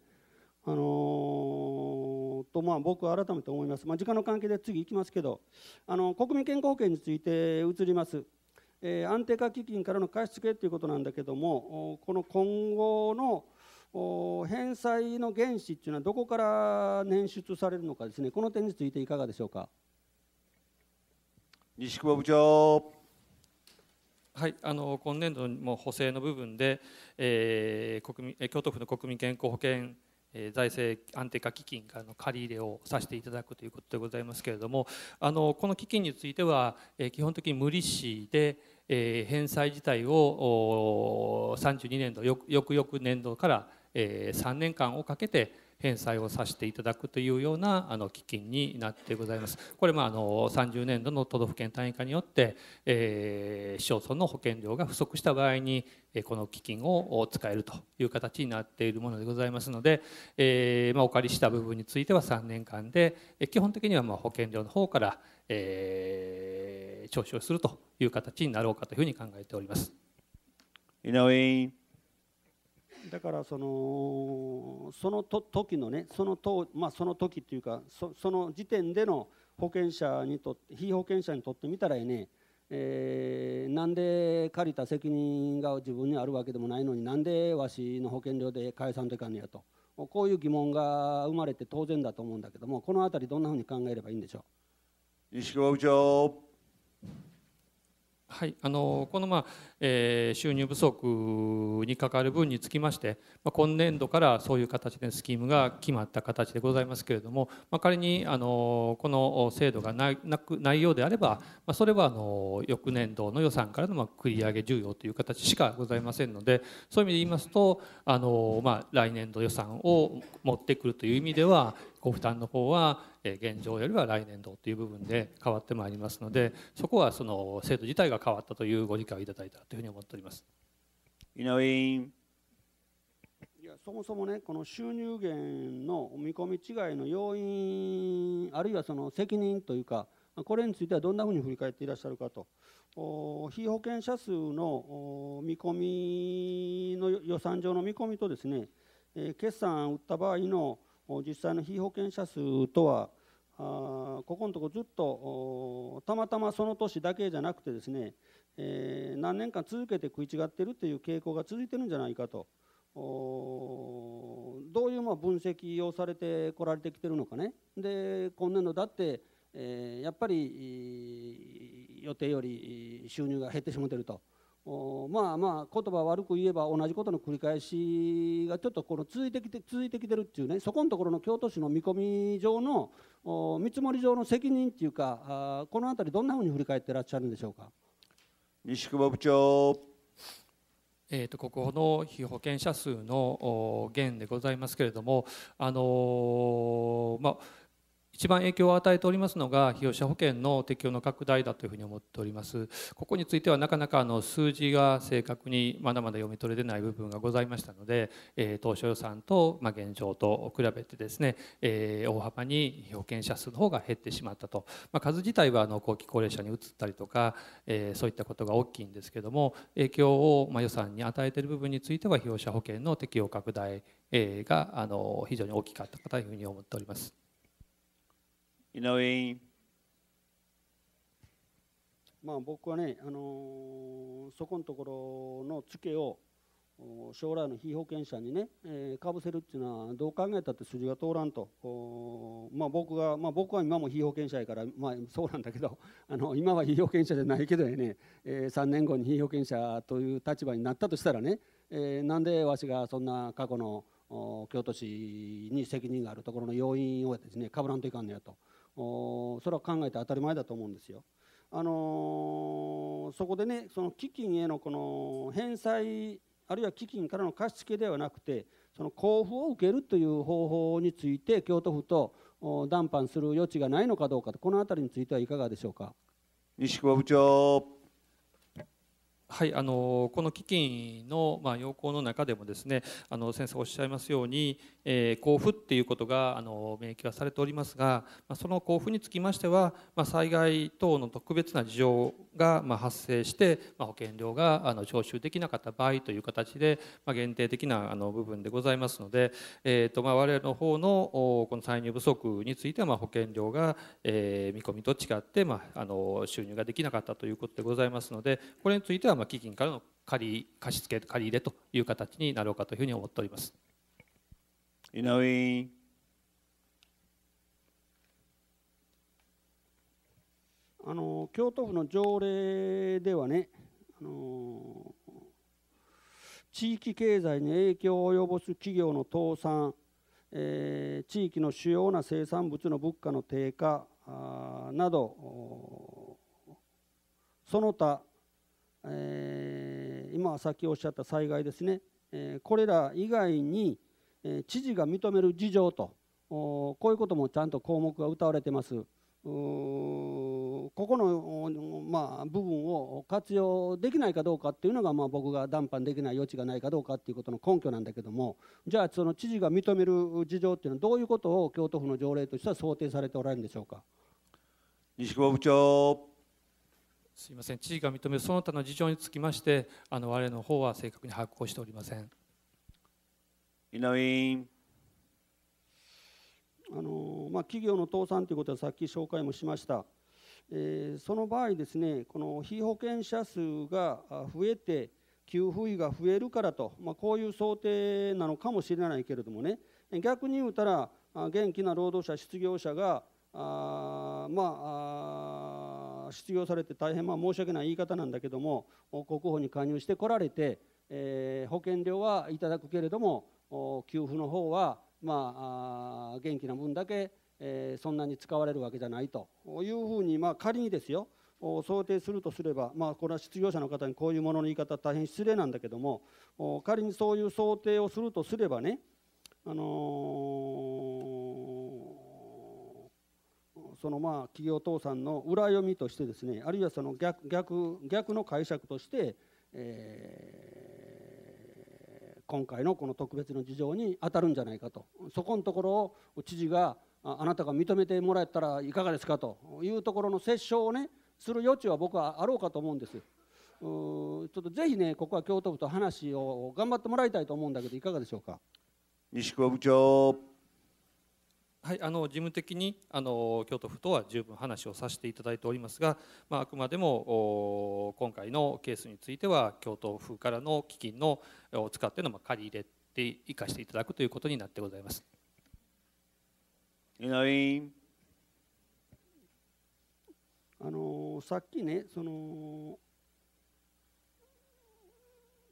K: あのー、とまあ僕は改めて思います、まあ、時間の関係で次いきますけどあの国民健康保険について移ります、え安定化基金からの貸付ということなんだけどもこの今後の返済の原資というのはどこから捻出されるのかですねこの点についていかがでしょうか
J: 西久保部長はい、あの今年度も補正の部分で、えー、国民京都府の国民健康保険え財政安定化基金からの借り入れをさせていただくということでございますけれどもあのこの基金については、え基本的に無利子で、え返済自体を32年度翌々年度から、え3年間をかけて返済をさせていただくというようなあの基金になってございます。これもあの30年度の都道府県単位化によって、えー、市町村の保険料が不足した場合にこの基金を使えるという形になっているものでございますので、えー、まあ、お借りした部分については3年間で基本的にはまあ保険料の方から、えー、徴収するという形になろうかというふうに考えております。井上
K: だからそのそのと時のねそのと、まあ、その時っていうかその時点での保険者にとって被保険者にとってみたらね、えー、なんで借りた責任が自分にあるわけでもないのになんでわしの保険料で返さんといかんねやとこういう疑問が生まれて当然だと思うんだけどもこの辺りどんなふうに考えればいいんでしょう
A: 石川部長
J: はい、あのこの、まあえー、収入不足にかかる分につきまして、まあ、今年度からそういう形でスキームが決まった形でございますけれども、まあ、仮にあのこの制度がななくないようであれば、まあ、それはあの翌年度の予算からの、まあ、繰り上げ重要という形しかございませんのでそういう意味で言いますとあの、まあ、来年度予算を持ってくるという意味ではご負担の方は現状よりは来年度という部分で変わってまいりますのでそこはその制度自体が変わったというご理解をいただいたというふうに思っております。い
K: やそもそもねこの収入源の見込み違いの要因あるいはその責任というかこれについてはどんなふうに振り返っていらっしゃるかと被保険者数の見込みの予算上の見込みとですね決算を売った場合の実際の被保険者数とはあここのとこずっとたまたまその年だけじゃなくてですね、えー、何年間続けて食い違ってるという傾向が続いてるんじゃないかとどういうま分析をされてこられてきてるのかねで今年度だって、えー、やっぱり予定より収入が減ってしまってるとまあまあ言葉悪く言えば同じことの繰り返しがちょっとこの続いてきて続いてきてるっていうねそこのところの京都市の見込み上の見積もり上の責任っていうかこの辺りどんなふうに振り返ってらっしゃるんでしょうか西久保部長
J: えとここの被保険者数の減でございますけれども、あのまあ、一番影響を与えておりますのが、被用者保険の適用の拡大だというふうに思っております。ここについては、なかなかあの数字が正確にまだまだ読み取れてない部分がございましたので、えー、当初予算と、まあ、現状と比べてですね、えー、大幅に保険者数の方が減ってしまったと、まあ、数自体はあの後期高齢者に移ったりとか、えー、そういったことが大きいんですけども、影響をまあ予算に与えている部分については、被用者保険の適用拡大があの非常に大きかったというふうに思っております。
A: 井上
K: まあ僕はね、あのー、そこのところのツケを将来の被保険者にね、えー、かぶせるっていうのはどう考えたって筋が通らんとまあ、僕が、まあ、僕は今も被保険者やから、まあ、そうなんだけど あの今は被保険者じゃないけどね、えー、3年後に被保険者という立場になったとしたらね、えー、なんでわしがそんな過去の京都市に責任があるところの要因をですねかぶらんといかんのやと。それは考えて当たり前だと思うんですよ。あのー、そこでねその基金へのこの返済あるいは基金からの貸付ではなくてその交付を受けるという方法について京都府と談判する余地がないのかどうかこの辺りについてはいかがでしょうか。
J: 西久保部長はい、あのこの基金の、まあ、要項の中でもですねあの先生おっしゃいますように、えー、交付っていうことがあの明記はされておりますが、まあ、その交付につきましては、まあ、災害等の特別な事情が、まあ、発生して、まあ、保険料があの徴収できなかった場合という形で、まあ、限定的なあの部分でございますので、えーとまあ、我々の方のこの歳入不足については、まあ、保険料が、えー、見込みと違って、まあ、あの収入ができなかったということでございますのでこれについてはまあ、基金からの借り貸付借り入れという形になろうかというふうに思っております。井上
K: あの京都府の条例ではねあの地域経済に影響を及ぼす企業の倒産、えー、地域の主要な生産物の物価の低下などその他え今さっきおっしゃった災害ですね、えこれら以外に、え知事が認める事情とこういうこともちゃんと項目が謳われてます。ここの、ま部分を活用できないかどうかっていうのが、まあ、僕が談判できない余地がないかどうかっていうことの根拠なんだけどもじゃあその知事が認める事情っていうのはどういうことを京都府の条例としては想定されておられるんでしょうか
J: 西久保部長すいません知事が認めるその他の事情につきましてあの我々の方は正確に把握をして
K: おりません井上あのまあ、企業の倒産ということはさっき紹介もしました、えー、その場合ですねこの被保険者数が増えて給付費が増えるからと、まあ、こういう想定なのかもしれないけれどもね逆に言うたら元気な労働者失業者があまあ失業されて大変まあ申し訳ない言い方なんだけども国保に加入してこられて、えー、保険料はいただくけれども給付の方は、まあ、元気な分だけ、えー、そんなに使われるわけじゃないというふうに、まあ、仮にですよ想定するとすれば、まあ、これは失業者の方にこういうものの言い方大変失礼なんだけども仮にそういう想定をするとすればね、あのーそのまあ企業倒産の裏読みとしてですねあるいはその逆逆逆の解釈として、えー、今回のこの特別の事情に当たるんじゃないかとそこのところを知事があなたが認めてもらえたらいかがですかというところの折衝をねする余地は僕はあろうかと思うんですよ。ちょっとぜひねここは京都府と話を頑張ってもらいたいと思うんだけどいかがでしょうか
J: 西久保部長はい、あの事務的にあの京都府とは十分話をさせていただいておりますが、まあ、あくまでも今回のケースについては京都府からの基金のを使っての借り入れて生かしていただくということになってございます。
K: あのさっきねその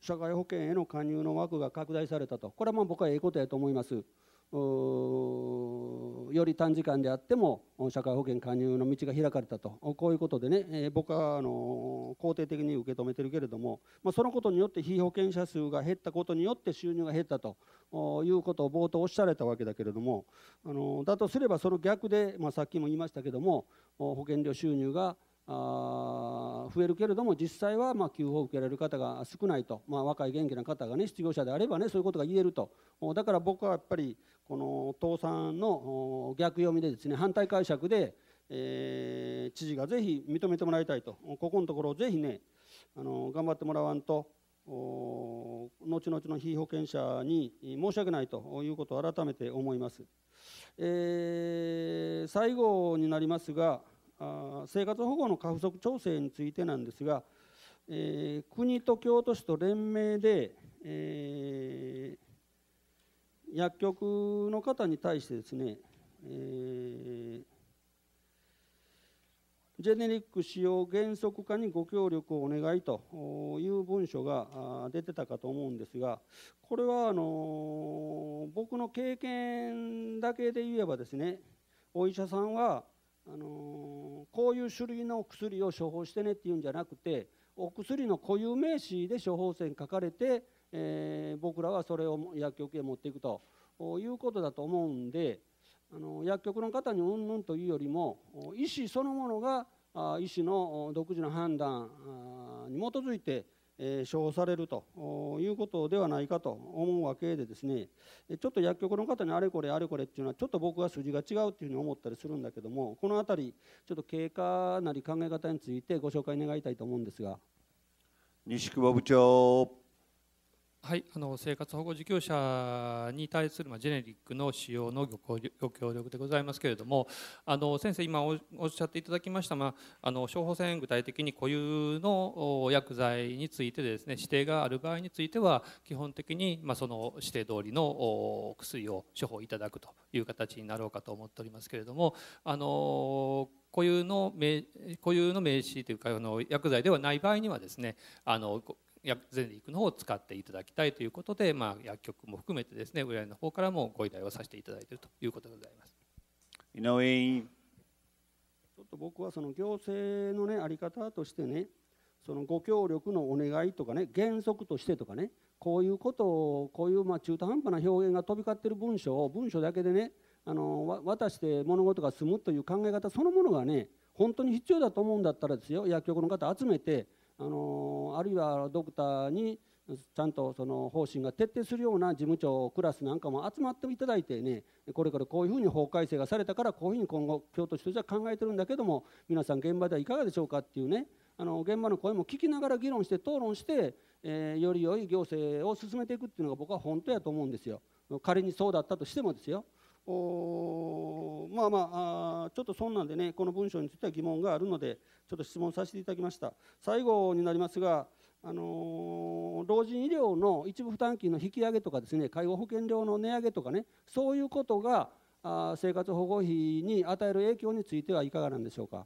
K: 社会保険への加入の枠が拡大されたとこれはまあ僕はええことやと思います。より短時間であっても社会保険加入の道が開かれたとこういうことでね、えー、僕はあの肯定的に受け止めてるけれども、まあ、そのことによって被保険者数が減ったことによって収入が減ったということを冒頭おっしゃられたわけだけれどもあのだとすればその逆で、まあ、さっきも言いましたけども保険料収入があ増えるけれども実際はま給付を受けられる方が少ないと、まあ、若い元気な方がね失業者であればねそういうことが言えるとだから僕はやっぱりこの倒産の逆読みでですね反対解釈で、えー、知事がぜひ認めてもらいたいとここのところをぜひねあの頑張ってもらわんと後々の被保険者に申し訳ないということを改めて思います。えー、最後になりますがあ生活保護の過不足調整についてなんですが、えー、国と京都市と連名で、えー、薬局の方に対してですね、えー、ジェネリック使用原則化にご協力をお願いという文書が出てたかと思うんですが、これはあの僕の経験だけで言えばですね、お医者さんはあのこういう種類の薬を処方してねっていうんじゃなくてお薬の固有名詞で処方箋書かれて、えー、僕らはそれを薬局へ持っていくということだと思うんであの薬局の方にうんぬんというよりも医師そのものが医師の独自の判断に基づいてえ処方されるということではないかと思うわけでですねちょっと薬局の方にあれこれあれこれっていうのはちょっと僕は数字が違うっていうふうに思ったりするんだけどもこの辺りちょっと経過なり考え方についてご紹介願いたいと思うんですが西久保部長
J: はい、あの生活保護受給者に対するジェネリックの使用のご協力でございますけれどもあの先生今おっしゃっていただきました、まあ、あの処方箋具体的に固有の薬剤についてですね指定がある場合については基本的に、まあ、その指定通りの薬を処方いただくという形になろうかと思っておりますけれどもあの固有の名固有の名詞というかあの薬剤ではない場合にはですねあの全リークの方を使っていただきたいということで、まあ、薬局も含めてですね、売りの方からもご依頼をさせていただいているということでございます。
K: 井上委員。ちょっと僕はその行政のね、あり方としてね、そのご協力のお願いとかね、原則としてとかね、こういうことを、こういうまあ中途半端な表現が飛び交っている文書を文書だけでね、あの渡して物事が済むという考え方そのものがね、本当に必要だと思うんだったらですよ、薬局の方集めて、あのあるいはドクターにちゃんとその方針が徹底するような事務長クラスなんかも集まっていただいてねこれからこういうふうに法改正がされたからこういうふうに今後京都市としては考えてるんだけども皆さん現場ではいかがでしょうかっていうねあの現場の声も聞きながら議論して討論して、えー、より良い行政を進めていくっていうのが僕は本当やと思うんですよ仮にそうだったとしてもですよおまあまああちょっとそんなんでねこの文章については疑問があるのでちょっと質問させていただきました最後になりますが、あの老人医療の一部負担金の引き上げとかですね介護保険料の値上げとかねそういうことがあ生活保護費に与える影響についてはいかがなんでしょうか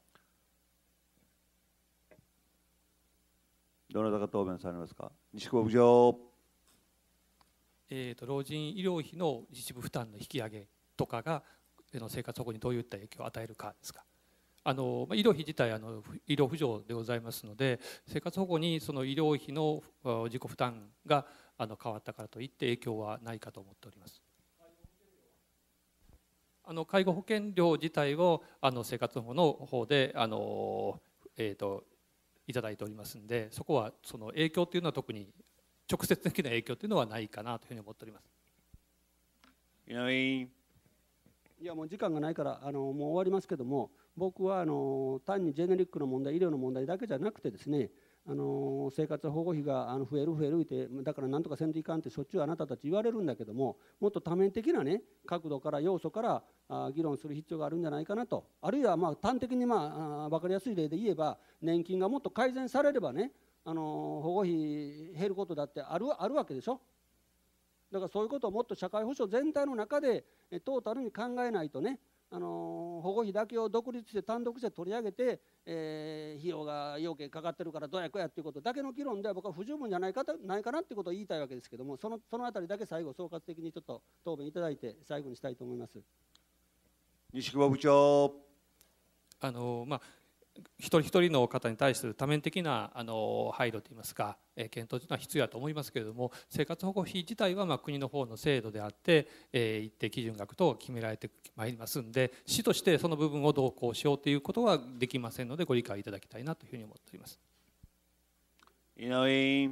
A: どなたが答弁されますか西久保
J: えーと老人医療費の一部負担の引き上げとかがの生活保護にどういった影響を与えるかですか。あの医療費自体あの医療不条でございますので生活保護にその医療費の自己負担があの変わったからといって影響はないかと思っております。あの介護保険料自体をあの生活保護の方であの、えーと、いただいておりますのでそこはその影響というのは特に直接的な影響というのはないかなというふうに思っております。
K: いやもう時間がないからあのもう終わりますけども僕はあの単にジェネリックの問題医療の問題だけじゃなくてですねあの生活保護費があの増える増えるってだからなんとかせんといかんってしょっちゅうあなたたち言われるんだけどももっと多面的な、ね、角度から要素からあ議論する必要があるんじゃないかなとあるいはまあ端的に、まあ、あ分かりやすい例で言えば年金がもっと改善されればねあの保護費減ることだってあるあるわけでしょだからそういうことをもっと社会保障全体の中でトータルに考えないとねあの保護費だけを独立して単独して取り上げて、えー、費用が要件かかってるからどうやこうやっていうことだけの議論では僕は不十分じゃないかないかなっていうことを言いたいわけですけどもそのその辺りだけ最後総括的にちょっと答弁いただいて最後にしたいと思います。
J: 西久保部長あの、まあ一人一人の方に対する多面的なあの配慮といいますか、え検討というのは必要だと思いますけれども生活保護費自体はま国の方の制度であって、え一定基準額と決められてまいりますんで市としてその部分をどうこうしようということはできませんのでご理解いただきたいなというふうに思って
K: おります。井上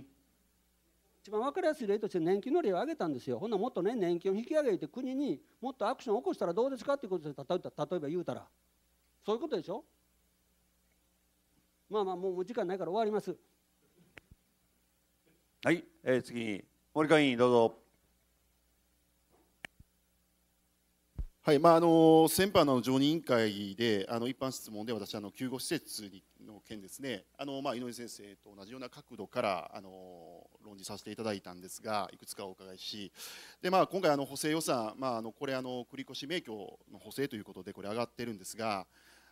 K: 一番分かりやすい例として年金の例を挙げたんですよ、ほんなもっとね、年金を引き上げて、国にもっとアクションを起こしたらどうですかっていうことで、例えば言うたら、そういうことでしょ、まあまあもう時間ないから終わります。
A: はい、えー、次に森川委
L: 員どうぞ。はいまあ、あの先般の常任委員会であの一般質問で私あの、救護施設にの件ですねあの、まあ、井上先生と同じような角度からあの論じさせていただいたんですがいくつかお伺いしで、まあ、今回あの補正予算、まあ、あのこれあの繰越免許の補正ということでこれ上がってるんですが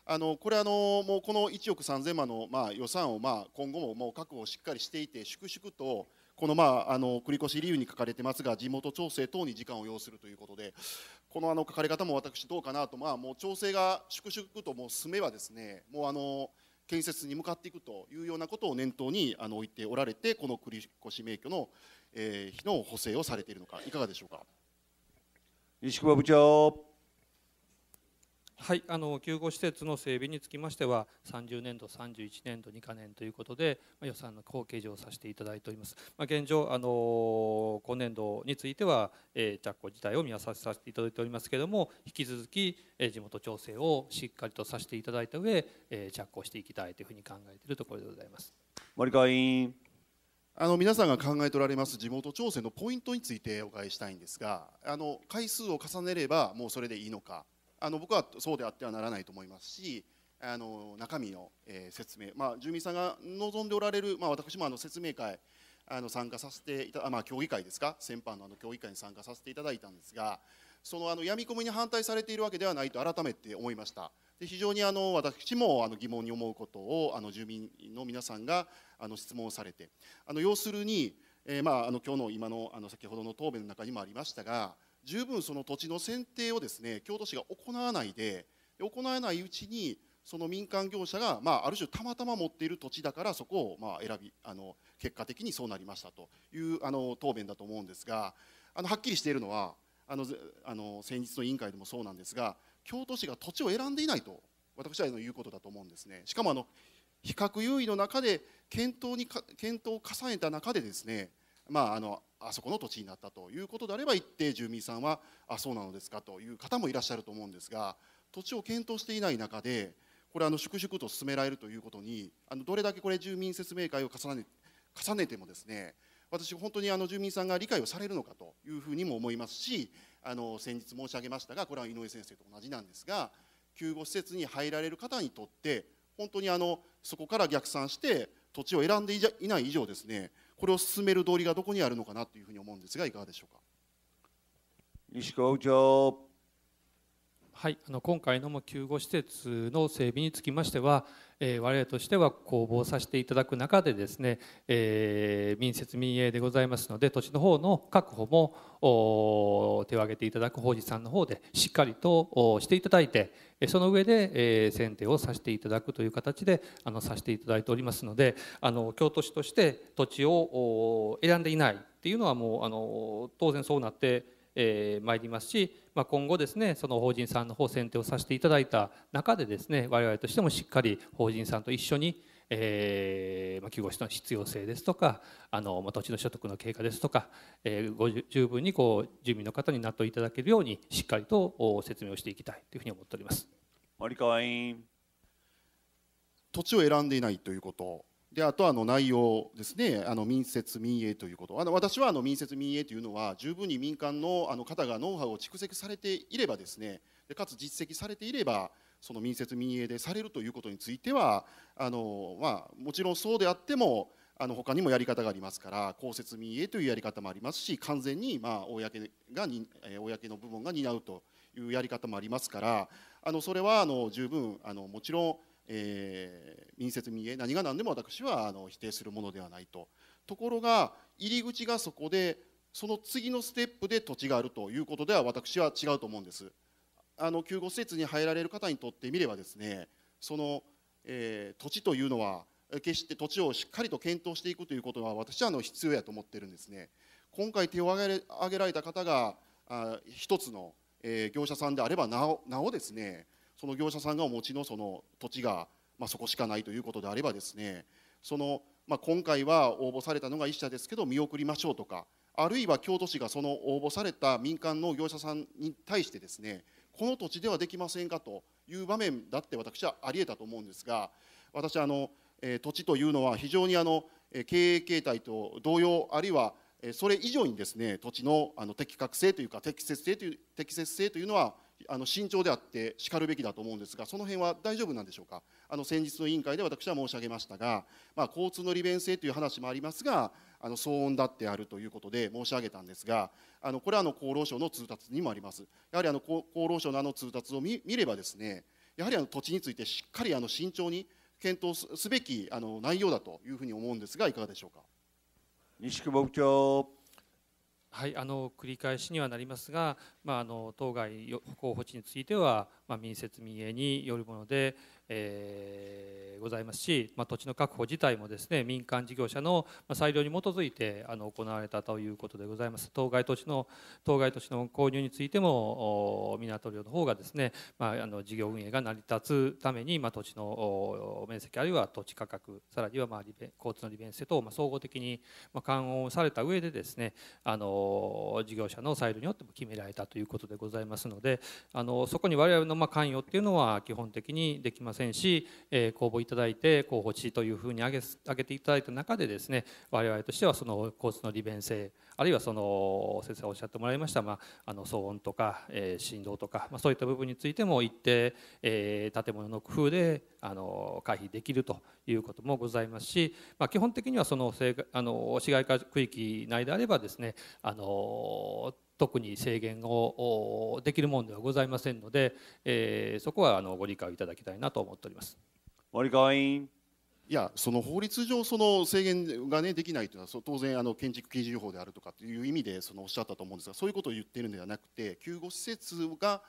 L: あのこれあの、もうこの1億3000万の、まあ、予算を、まあ、今後ももう確保をしっかりしていて、粛々とこの,、まあ、あの繰越理由に書かれてますが、地元調整等に時間を要するということで、このあの書かれ方も私、どうかなと、まあ、もう調整が粛々ともう進めばです、ね、もうあの建設に向かっていくというようなことを念頭にあの置いておられて、この繰越免許の、えー、日の補正をされているのか、いかがでしょうか。石川部長
J: はい、あの救護施設の整備につきましては30年度、31年度、2か年ということで、ま予算の後計上をさせていただいております、まあ、現状、あの今年度については、えー、着工自体を見させていただいておりますけれども引き続き、え地元調整をしっかりとさせていただいた上、えー、着工していきたいというふうに考えているところ
L: でございます森川委員あの皆さんが考えておられます地元調整のポイントについてお伺いしたいんですがあの回数を重ねればもうそれでいいのかあの僕はそうであってはならないと思いますしあの中身の、えー、説明、まあ、住民さんが望んでおられる、まあ、私もあの説明会あの参加させていたまあ、協議会ですか先般のあの協議会に参加させていただいたんですがそのあの闇込みに反対されているわけではないと改めて思いましたで非常にあの私もあの疑問に思うことをあの住民の皆さんがあの質問をされてあの要するに、えー、まあ、あの今日の今のあの先ほどの答弁の中にもありましたが十分その土地の選定をですね京都市が行わないで行わないうちにその民間業者が、まあ、ある種たまたま持っている土地だからそこをまあ選びあの結果的にそうなりましたというあの答弁だと思うんですがあのはっきりしているのはあのあの先日の委員会でもそうなんですが京都市が土地を選んでいないと私は言うことだと思うんですね。しかもあの比較優位の中で検討に検討を重ねた中でですねまあ、あのあそこの土地になったということであれば一定住民さんはあそうなのですかという方もいらっしゃると思うんですが土地を検討していない中でこれあの粛々と進められるということにあのどれだけこれ住民説明会を重ね重ねてもですね私本当にあの住民さんが理解をされるのかというふうにも思いますしあの先日申し上げましたがこれは井上先生と同じなんですが救護施設に入られる方にとって本当にあのそこから逆算して土地を選んでいない以上ですねこれを進める道理がどこにあるのかなというふうに思うんですがいかがでしょうか
A: 西工長
J: はい、あの今回のも救護施設の整備につきましては、えー、我々としては公募させていただく中でですね、えー、民設民営でございますので土地の方の確保も手を挙げていただく法事さんの方でしっかりとしていただいてその上で、えー、選定をさせていただくという形であのさせていただいておりますのであの京都市として土地を選んでいないっていうのはもうあの当然そうなってえー、参りますし、まあ、今後ですねその法人さんの方選定をさせていただいた中でですね我々としてもしっかり法人さんと一緒にえー、まあ、救護士の必要性ですとかあの、まあ、土地の所得の経過ですとか、えー、ご十分にこう住民の方に納得いただけるようにしっかりと説明をしていきたいというふうに思
L: っております森川委員土地を選んでいないということであとあの内容ですねあの民設民営ということあの私はあの民設民営というのは十分に民間のあの方がノウハウを蓄積されていればですねでかつ実績されていればその民設民営でされるということについてはあの、まあ、もちろんそうであってもあの他にもやり方がありますから公設民営というやり方もありますし完全に、まあ、公がに、え公の部門が担うというやり方もありますからあのそれはあの十分あのもちろんえー、民説民営何が何でも私はあの否定するものではないとところが入り口がそこでその次のステップで土地があるということでは私は違うと思うんですあの救護施設に入られる方にとってみればですねその、えー、土地というのは決して土地をしっかりと検討していくということは私はあの必要やと思ってるんですね今回手を挙げられた方があ一つの、えー、業者さんであればなおなおですねその業者さんがお持ちのその土地が、まあ、そこしかないということであればですねその、まあ、今回は応募されたのが1社ですけど見送りましょうとかあるいは京都市がその応募された民間の業者さんに対してですねこの土地ではできませんかという場面だって私はありえたと思うんですが私あの、え土地というのは非常にあの経営形態と同様あるいはそれ以上にですね土地のあの適格性というか適切性という適切性というのはあの慎重であってしかるべきだと思うんですが、その辺は大丈夫なんでしょうか、あの先日の委員会で私は申し上げましたが、まあ、交通の利便性という話もありますが、あの騒音だってあるということで申し上げたんですが、あのこれはあの厚労省の通達にもあります、やはりあの厚労省のあの通達を見れば、ですねやはりあの土地についてしっかりあの慎重に検討すべきあの内容だというふうに思うんですが、いかがでしょうか。西久保部長
J: はい、あの繰り返しにはなりますが、まあ、あの当該候補地については、まあ、民設民営によるもので、えー、ございますし、まあ、土地の確保自体もですね民間事業者の裁量に基づいてあの行われたということでございます当該土地の当該土地の購入についても港領の方がですね、まあ、あの事業運営が成り立つために、まあ、土地の面積あるいは土地価格さらにはまあ利便交通の利便性と、まあ、総合的に勘案された上でですねあの事業者の裁量によっても決められたということでございますのであのそこに我々のまあ関与っていうのは基本的にできますせんし、えー、公募いただいて候補地というふうに挙げ挙げていただいた中でですね我々としてはその交通の利便性あるいはその先生がおっしゃってもらいました、まあ、あの騒音とか、えー、振動とか、まあ、そういった部分についても一定、えー、建物の工夫であの回避できるということもございますし、まあ、基本的にはそのあの市街化区域内であればですねあの特に制限をできるものではございませんので、え
L: ー、そこはあのご理解いただきたいなと思っております。森 h a いやその法律上その制限が、ね、できないというのは当然あの建築基準法であるとかという意味でそのおっしゃったと思うんですがそういうことを言っているのではなくて救護施設が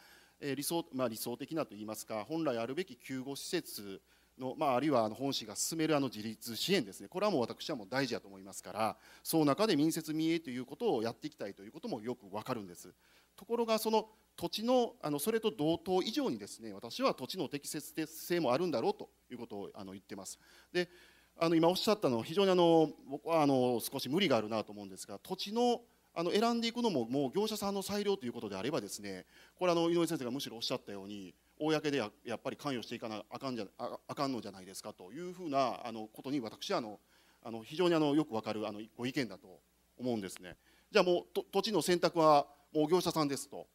L: 理想,、まあ、理想的なといいますか本来あるべき救護施設の、まあ、あるいは本市が進めるあの自立支援ですねこれはもう私はもう大事だと思いますからその中で民設民営ということをやっていきたいということもよくわかるんですところがその土地のあのそれと同等以上にですね私は土地の適切性もあるんだろうということをあの言ってますであの今おっしゃったのは、非常にあの僕はあの少し無理があるなと思うんですが土地のあの選んでいくのももう業者さんの裁量ということであればですねこれあの井上先生がむしろおっしゃったように公でややっぱり関与していかなあかんじゃあかんのじゃないですかというふうなあのことに私はあのあの非常にあのよくわかるあのご意見だと思うんですね。じゃあもう土地の選択はもう業者さんですと。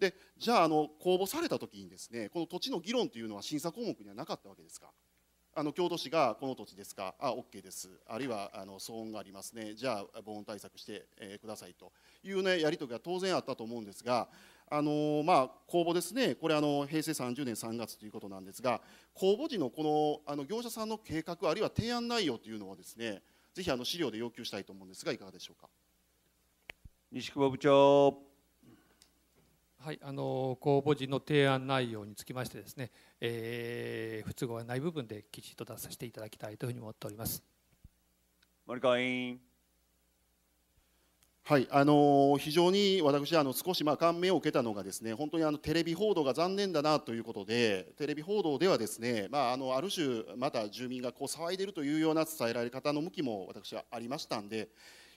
L: でじゃああの公募された時にですねこの土地の議論というのは審査項目にはなかったわけですかあの京都市がこの土地ですかあ OK ですあるいはあの騒音がありますねじゃあ防音対策して、えー、くださいという、ね、やり取りが当然あったと思うんですがあのまあ、公募ですね、これあの、平成30年3月ということなんですが、公募時のこのあの業者さんの計画、あるいは提案内容というのはです、ね、ぜひあの資料で要求したいと思うんですが、いかがでしょうか西久保部長。
J: はい、あの公募時の提案内容につきましてですね、えー、不都合がない部分できちんと出させていただきたいというふうに思っておりま
L: す。森川委員はい、あのー、非常に私あの少しまあ感銘を受けたのがですね本当にあのテレビ報道が残念だなということでテレビ報道ではですね、まあ、あのある種また住民がこう騒いでいるというような伝えられ方の向きも私はありましたんで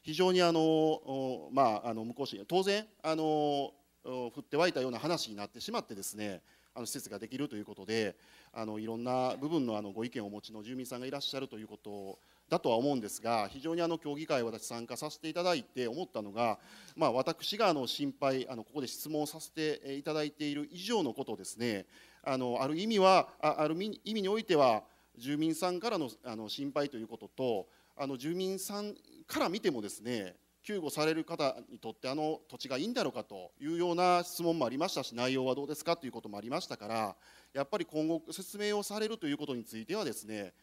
L: 非常にあの、まあ、あの向こう市当然あの振って湧いたような話になってしまってですねあの施設ができるということであのいろんな部分のあのご意見をお持ちの住民さんがいらっしゃるということを。だとは思うんですが非常にあの協議会私参加させていただいて思ったのが、まあ、私があの心配あのここで質問させていただいている以上のことですねあのある意味はある意味においては住民さんからのあの心配ということとあの住民さんから見てもですね救護される方にとってあの土地がいいんだろうかというような質問もありましたし内容はどうですかということもありましたからやっぱり今後説明をされるということについてはですね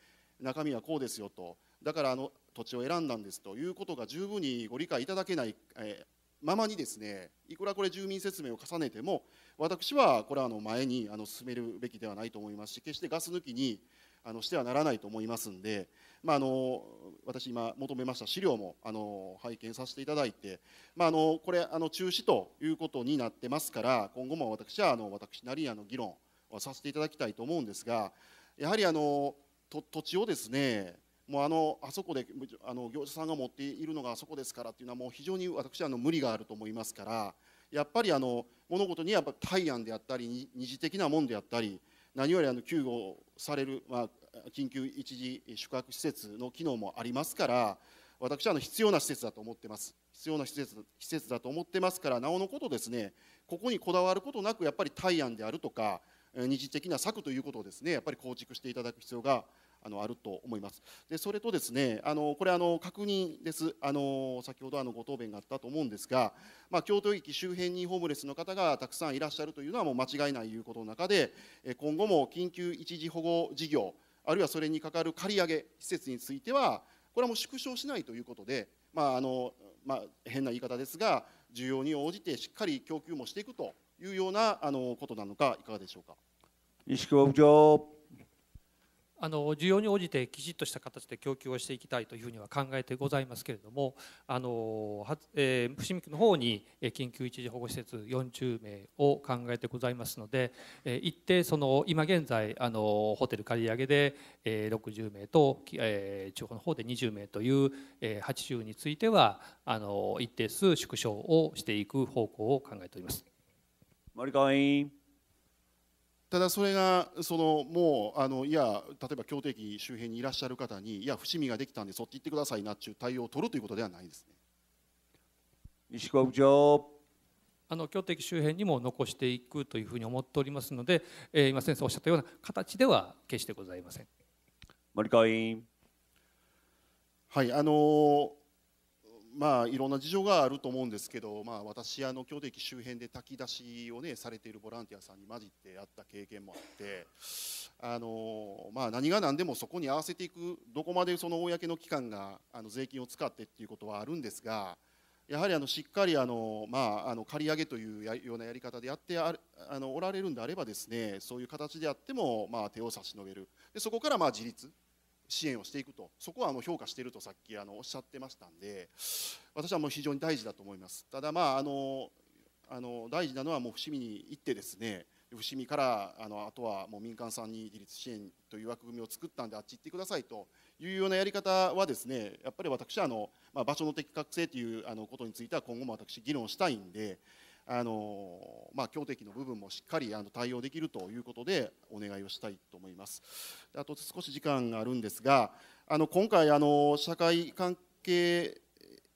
L: 中身はこうですよとだからあの土地を選んだんですということが十分にご理解いただけない、えままにですねいくらこれ住民説明を重ねても私はこれはあの前にあの進めるべきではないと思いますし決してガス抜きにあのしてはならないと思いますんで、まあ、あの私今求めました資料もあの拝見させていただいて、まあ、あのこれあの中止ということになってますから今後も私はあの私なりあの議論をさせていただきたいと思うんですがやはりあの土地をですねもうあのあそこであの業者さんが持っているのがあそこですからっていうのはもう非常に私はあの無理があると思いますからやっぱりあの物事にやっぱ対案であったり二次的なもんであったり何よりあの救護される、まあ、緊急一時宿泊施設の機能もありますから私はあの必要な施設だと思ってます必要な施設施設だと思ってますからなおのことですねここにこだわることなくやっぱり対案であるとか二次的な策ということをですねやっぱり構築していただく必要があのあると思います。でそれとですねあのこれあの確認ですあの先ほどあのご答弁があったと思うんですが、まあ、京都駅周辺にホームレスの方がたくさんいらっしゃるというのはもう間違いないいうことの中で今後も緊急一時保護事業あるいはそれにかかる借り上げ施設についてはこれはもう縮小しないということで、まああのまあ、変な言い方ですが需要に応じてしっかり供給もしていくというようなあのことなのかいかがでしょうか。
A: 石川部長
J: あの需要に応じてきちっとした形で供給をしていきたいというふうには考えてございますけれどもあの、えー、伏見区の方に緊急一時保護施設40名を考えてございますので、えー、一定その今現在あのホテル借り上げで、えー、60名と、えー、地方の方で20名という、えー、80についてはあの一定数縮小を
L: していく方向を考えております。森川委員ただそれがそのもうあのいや例えば協定機周辺にいらっしゃる方にいや伏見ができたんでそっち行ってくださいなっていう対応を取るということではないですね。西国長
J: あの協定機周辺にも残していくというふうに思っておりますので、えー、今先生おっしゃったような形
L: では決してございません。森川委員はいあのーまあ、いろんな事情があると思うんですけど、まあ、私あの京都駅周辺で炊き出しを、ね、されているボランティアさんに混じってあった経験もあってあの、まあ、何が何でもそこに合わせていくどこまでその公の機関があの税金を使ってっていうことはあるんですがやはりあのしっかりあの、まあ、あの借り上げというようなやり方でやってあのおられるんであればですねそういう形であっても、まあ、手を差し伸べるでそこからまあ自立支援をしていくとそこはあの評価しているとさっきあのおっしゃってましたんで私はもう非常に大事だと思いますただまああのあの大事なのはもう伏見に行ってですね伏見からあのあとはもう民間さんに自立支援という枠組みを作ったんであっち行ってくださいというようなやり方はですねやっぱり私はあの、まあ、場所の適格性というあのことについては今後も私議論したいんであのまあ、強敵の部分もしっかりあの対応できるということでお願いをしたいと思います。あと少し時間があるんですがあの今回あの社会関係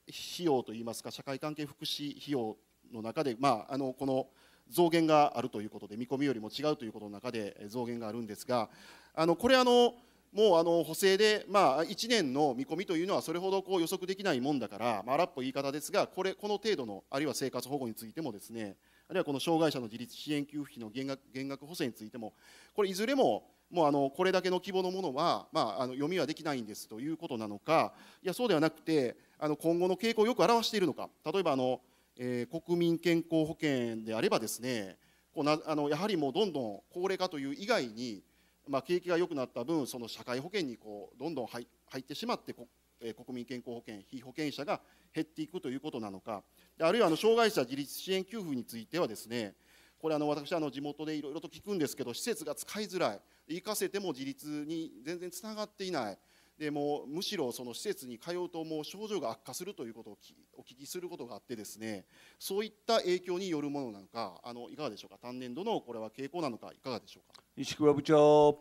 L: 費用といいますか社会関係福祉費用の中で、まあ、あのこの増減があるということで見込みよりも違うということの中で増減があるんですがあのこれあのもうあの補正で、まあ、1年の見込みというのはそれほどこう予測できないもんだから、まあ、荒っぽい言い方ですがこれこの程度のあるいは生活保護についてもですねあるいはこの障害者の自立支援給付費の減額減額補正についてもこれいずれももうあのこれだけの規模のものは、まあ、あの読みはできないんですということなのかいやそうではなくてあの今後の傾向をよく表しているのか例えばあの、えー、国民健康保険であればですねこうなあのやはりもうどんどん高齢化という以外にまあ、景気が良くなった分その社会保険にこうどんどん入ってしまってこ、えー、国民健康保険被保険者が減っていくということなのかあるいはあの障害者自立支援給付についてはですねこれあの私あの地元でいろいろと聞くんですけど施設が使いづらい行かせても自立に全然つながっていないでもむしろその施設に通うともう症状が悪化するということをお聞きすることがあってですねそういった影響によるものなのかあのいかがでしょうか単年度のこれは傾向なのかいかがでしょうか
J: 石倉部長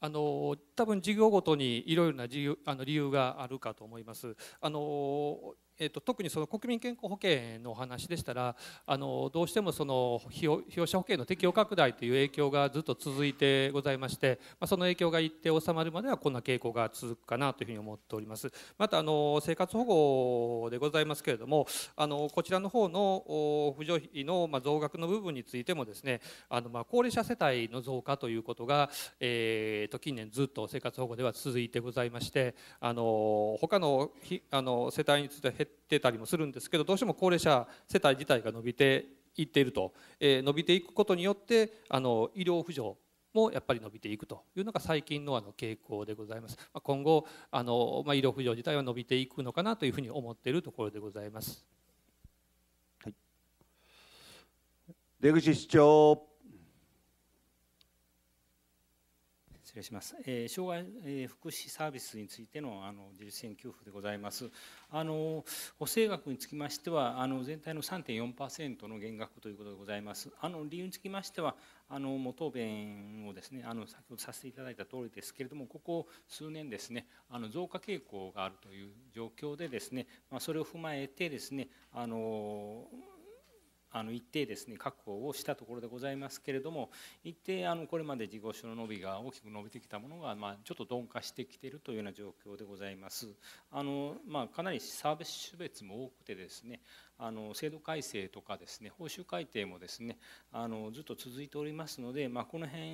J: あの多分事業ごとにいろいろなあの理由があるかと思います。あのえーと、特にその国民健康保険のお話でしたらあのどうしてもその被用者保険の適用拡大という影響がずっと続いてございまして、まあ、その影響が一定収まるまではこんな傾向が続くかなというふうに思っておりますまたあの生活保護でございますけれどもあのこちらの方の扶助費の増額の部分についてもですねあのまあ高齢者世帯の増加ということが、えー、と近年ずっと生活保護では続いてございましてあの他のあの世帯については減ってたりもするんですけどどうしても高齢者世帯自体が伸びていっていると、えー、伸びていくことによってあの医療扶助もやっぱり伸びていくというのが最近のあの傾向でございます。今後あの、まあ、医療扶助自体は伸びていくのかなというふうに思っているところでございます。はい、
A: 出口市長。
F: 失礼します、えー、障害、えー、福祉サービスについてのあの自立支援給付でございます。あの補正額につきましては、あの全体の3.4%の減額ということでございます。あの理由につきましては、あの答弁をですね、あの先ほどさせていただいた通りですけれども、ここ数年ですね、あの増加傾向があるという状況でですね、まあ、それを踏まえてですね、あのあの一定ですね確保をしたところでございますけれども一定あのこれまで事業所の伸びが大きく伸びてきたものが、まあ、ちょっと鈍化してきているというような状況でございますあの、まあ、かなりサービス種別も多くてですねあの制度改正とかですね報酬改定もですねあのずっと続いておりますので、まあ、この辺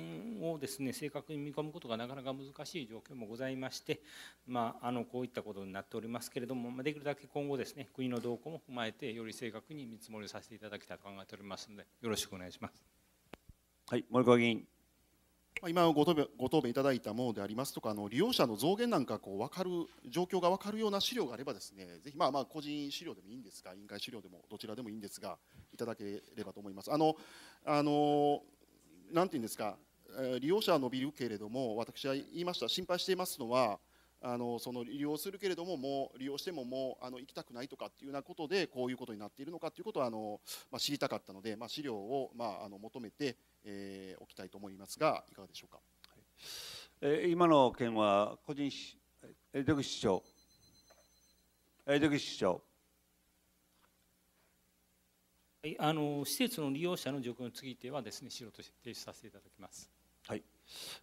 F: をですね正確に見込むことがなかなか難しい状況もございまして、まあ、あのこういったことになっておりますけれどもできるだけ今後ですね国の動向も踏まえてより正確に見積もりをさせていただきたいと考えておりますので
L: よろしくお願いします。はい、森川議員今ご答弁ご答弁いただいたものでありますとか、あの利用者の増減なんかこう分かる状況が分かるような資料があればですね、ぜひまあまあ個人資料でもいいんですが、委員会資料でもどちらでもいいんですが、いただければと思います。あのあのなんていうんですか、利用者は伸びるけれども、私は言いました、心配していますのは、あのその利用するけれどももう利用してももうあの行きたくないとかっていうようなことでこういうことになっているのかということはあの、まあ、知りたかったので、まあ、資料を、まあ、あの求めて、えー、おきたいと思いますがいかがでしょうか、
A: え今の件は個人江戸口市長江戸口市長
F: はい、あの施設の利用者の状況についてはですね、資料として提出させていただきます。
A: はい。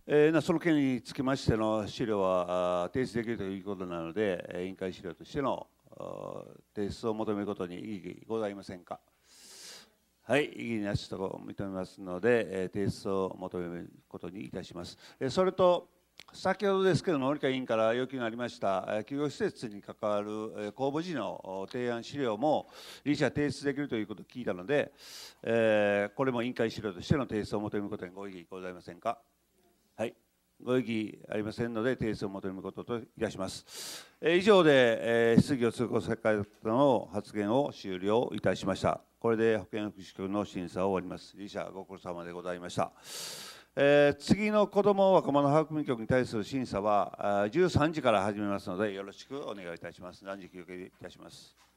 A: えー、その件につきましての資料は提出できるということなので、委員会資料としての提出を求めることに異議ございませんか。はい、異議なしと認めますので、え提出を求めることにいたします。えそれと、先ほどですけども、森川委員から要求がありました、企休業施設に関わる、え公募時の提案資料も、理事は提出できるということを聞いたので、えこれも委員会資料としての提出を求めることにご異議ございませんか。ご異議ありませんので、提出を求めることといたします。え以上で、え質疑を通行作会の発言を終了いたしました。これで保健福祉局の審査を終わります。理事者、ご苦労様でございました。えー、次の子ども若者把握組局に対する審査は13時から始めますのでよろしくお願いいたします。何時休憩いたします。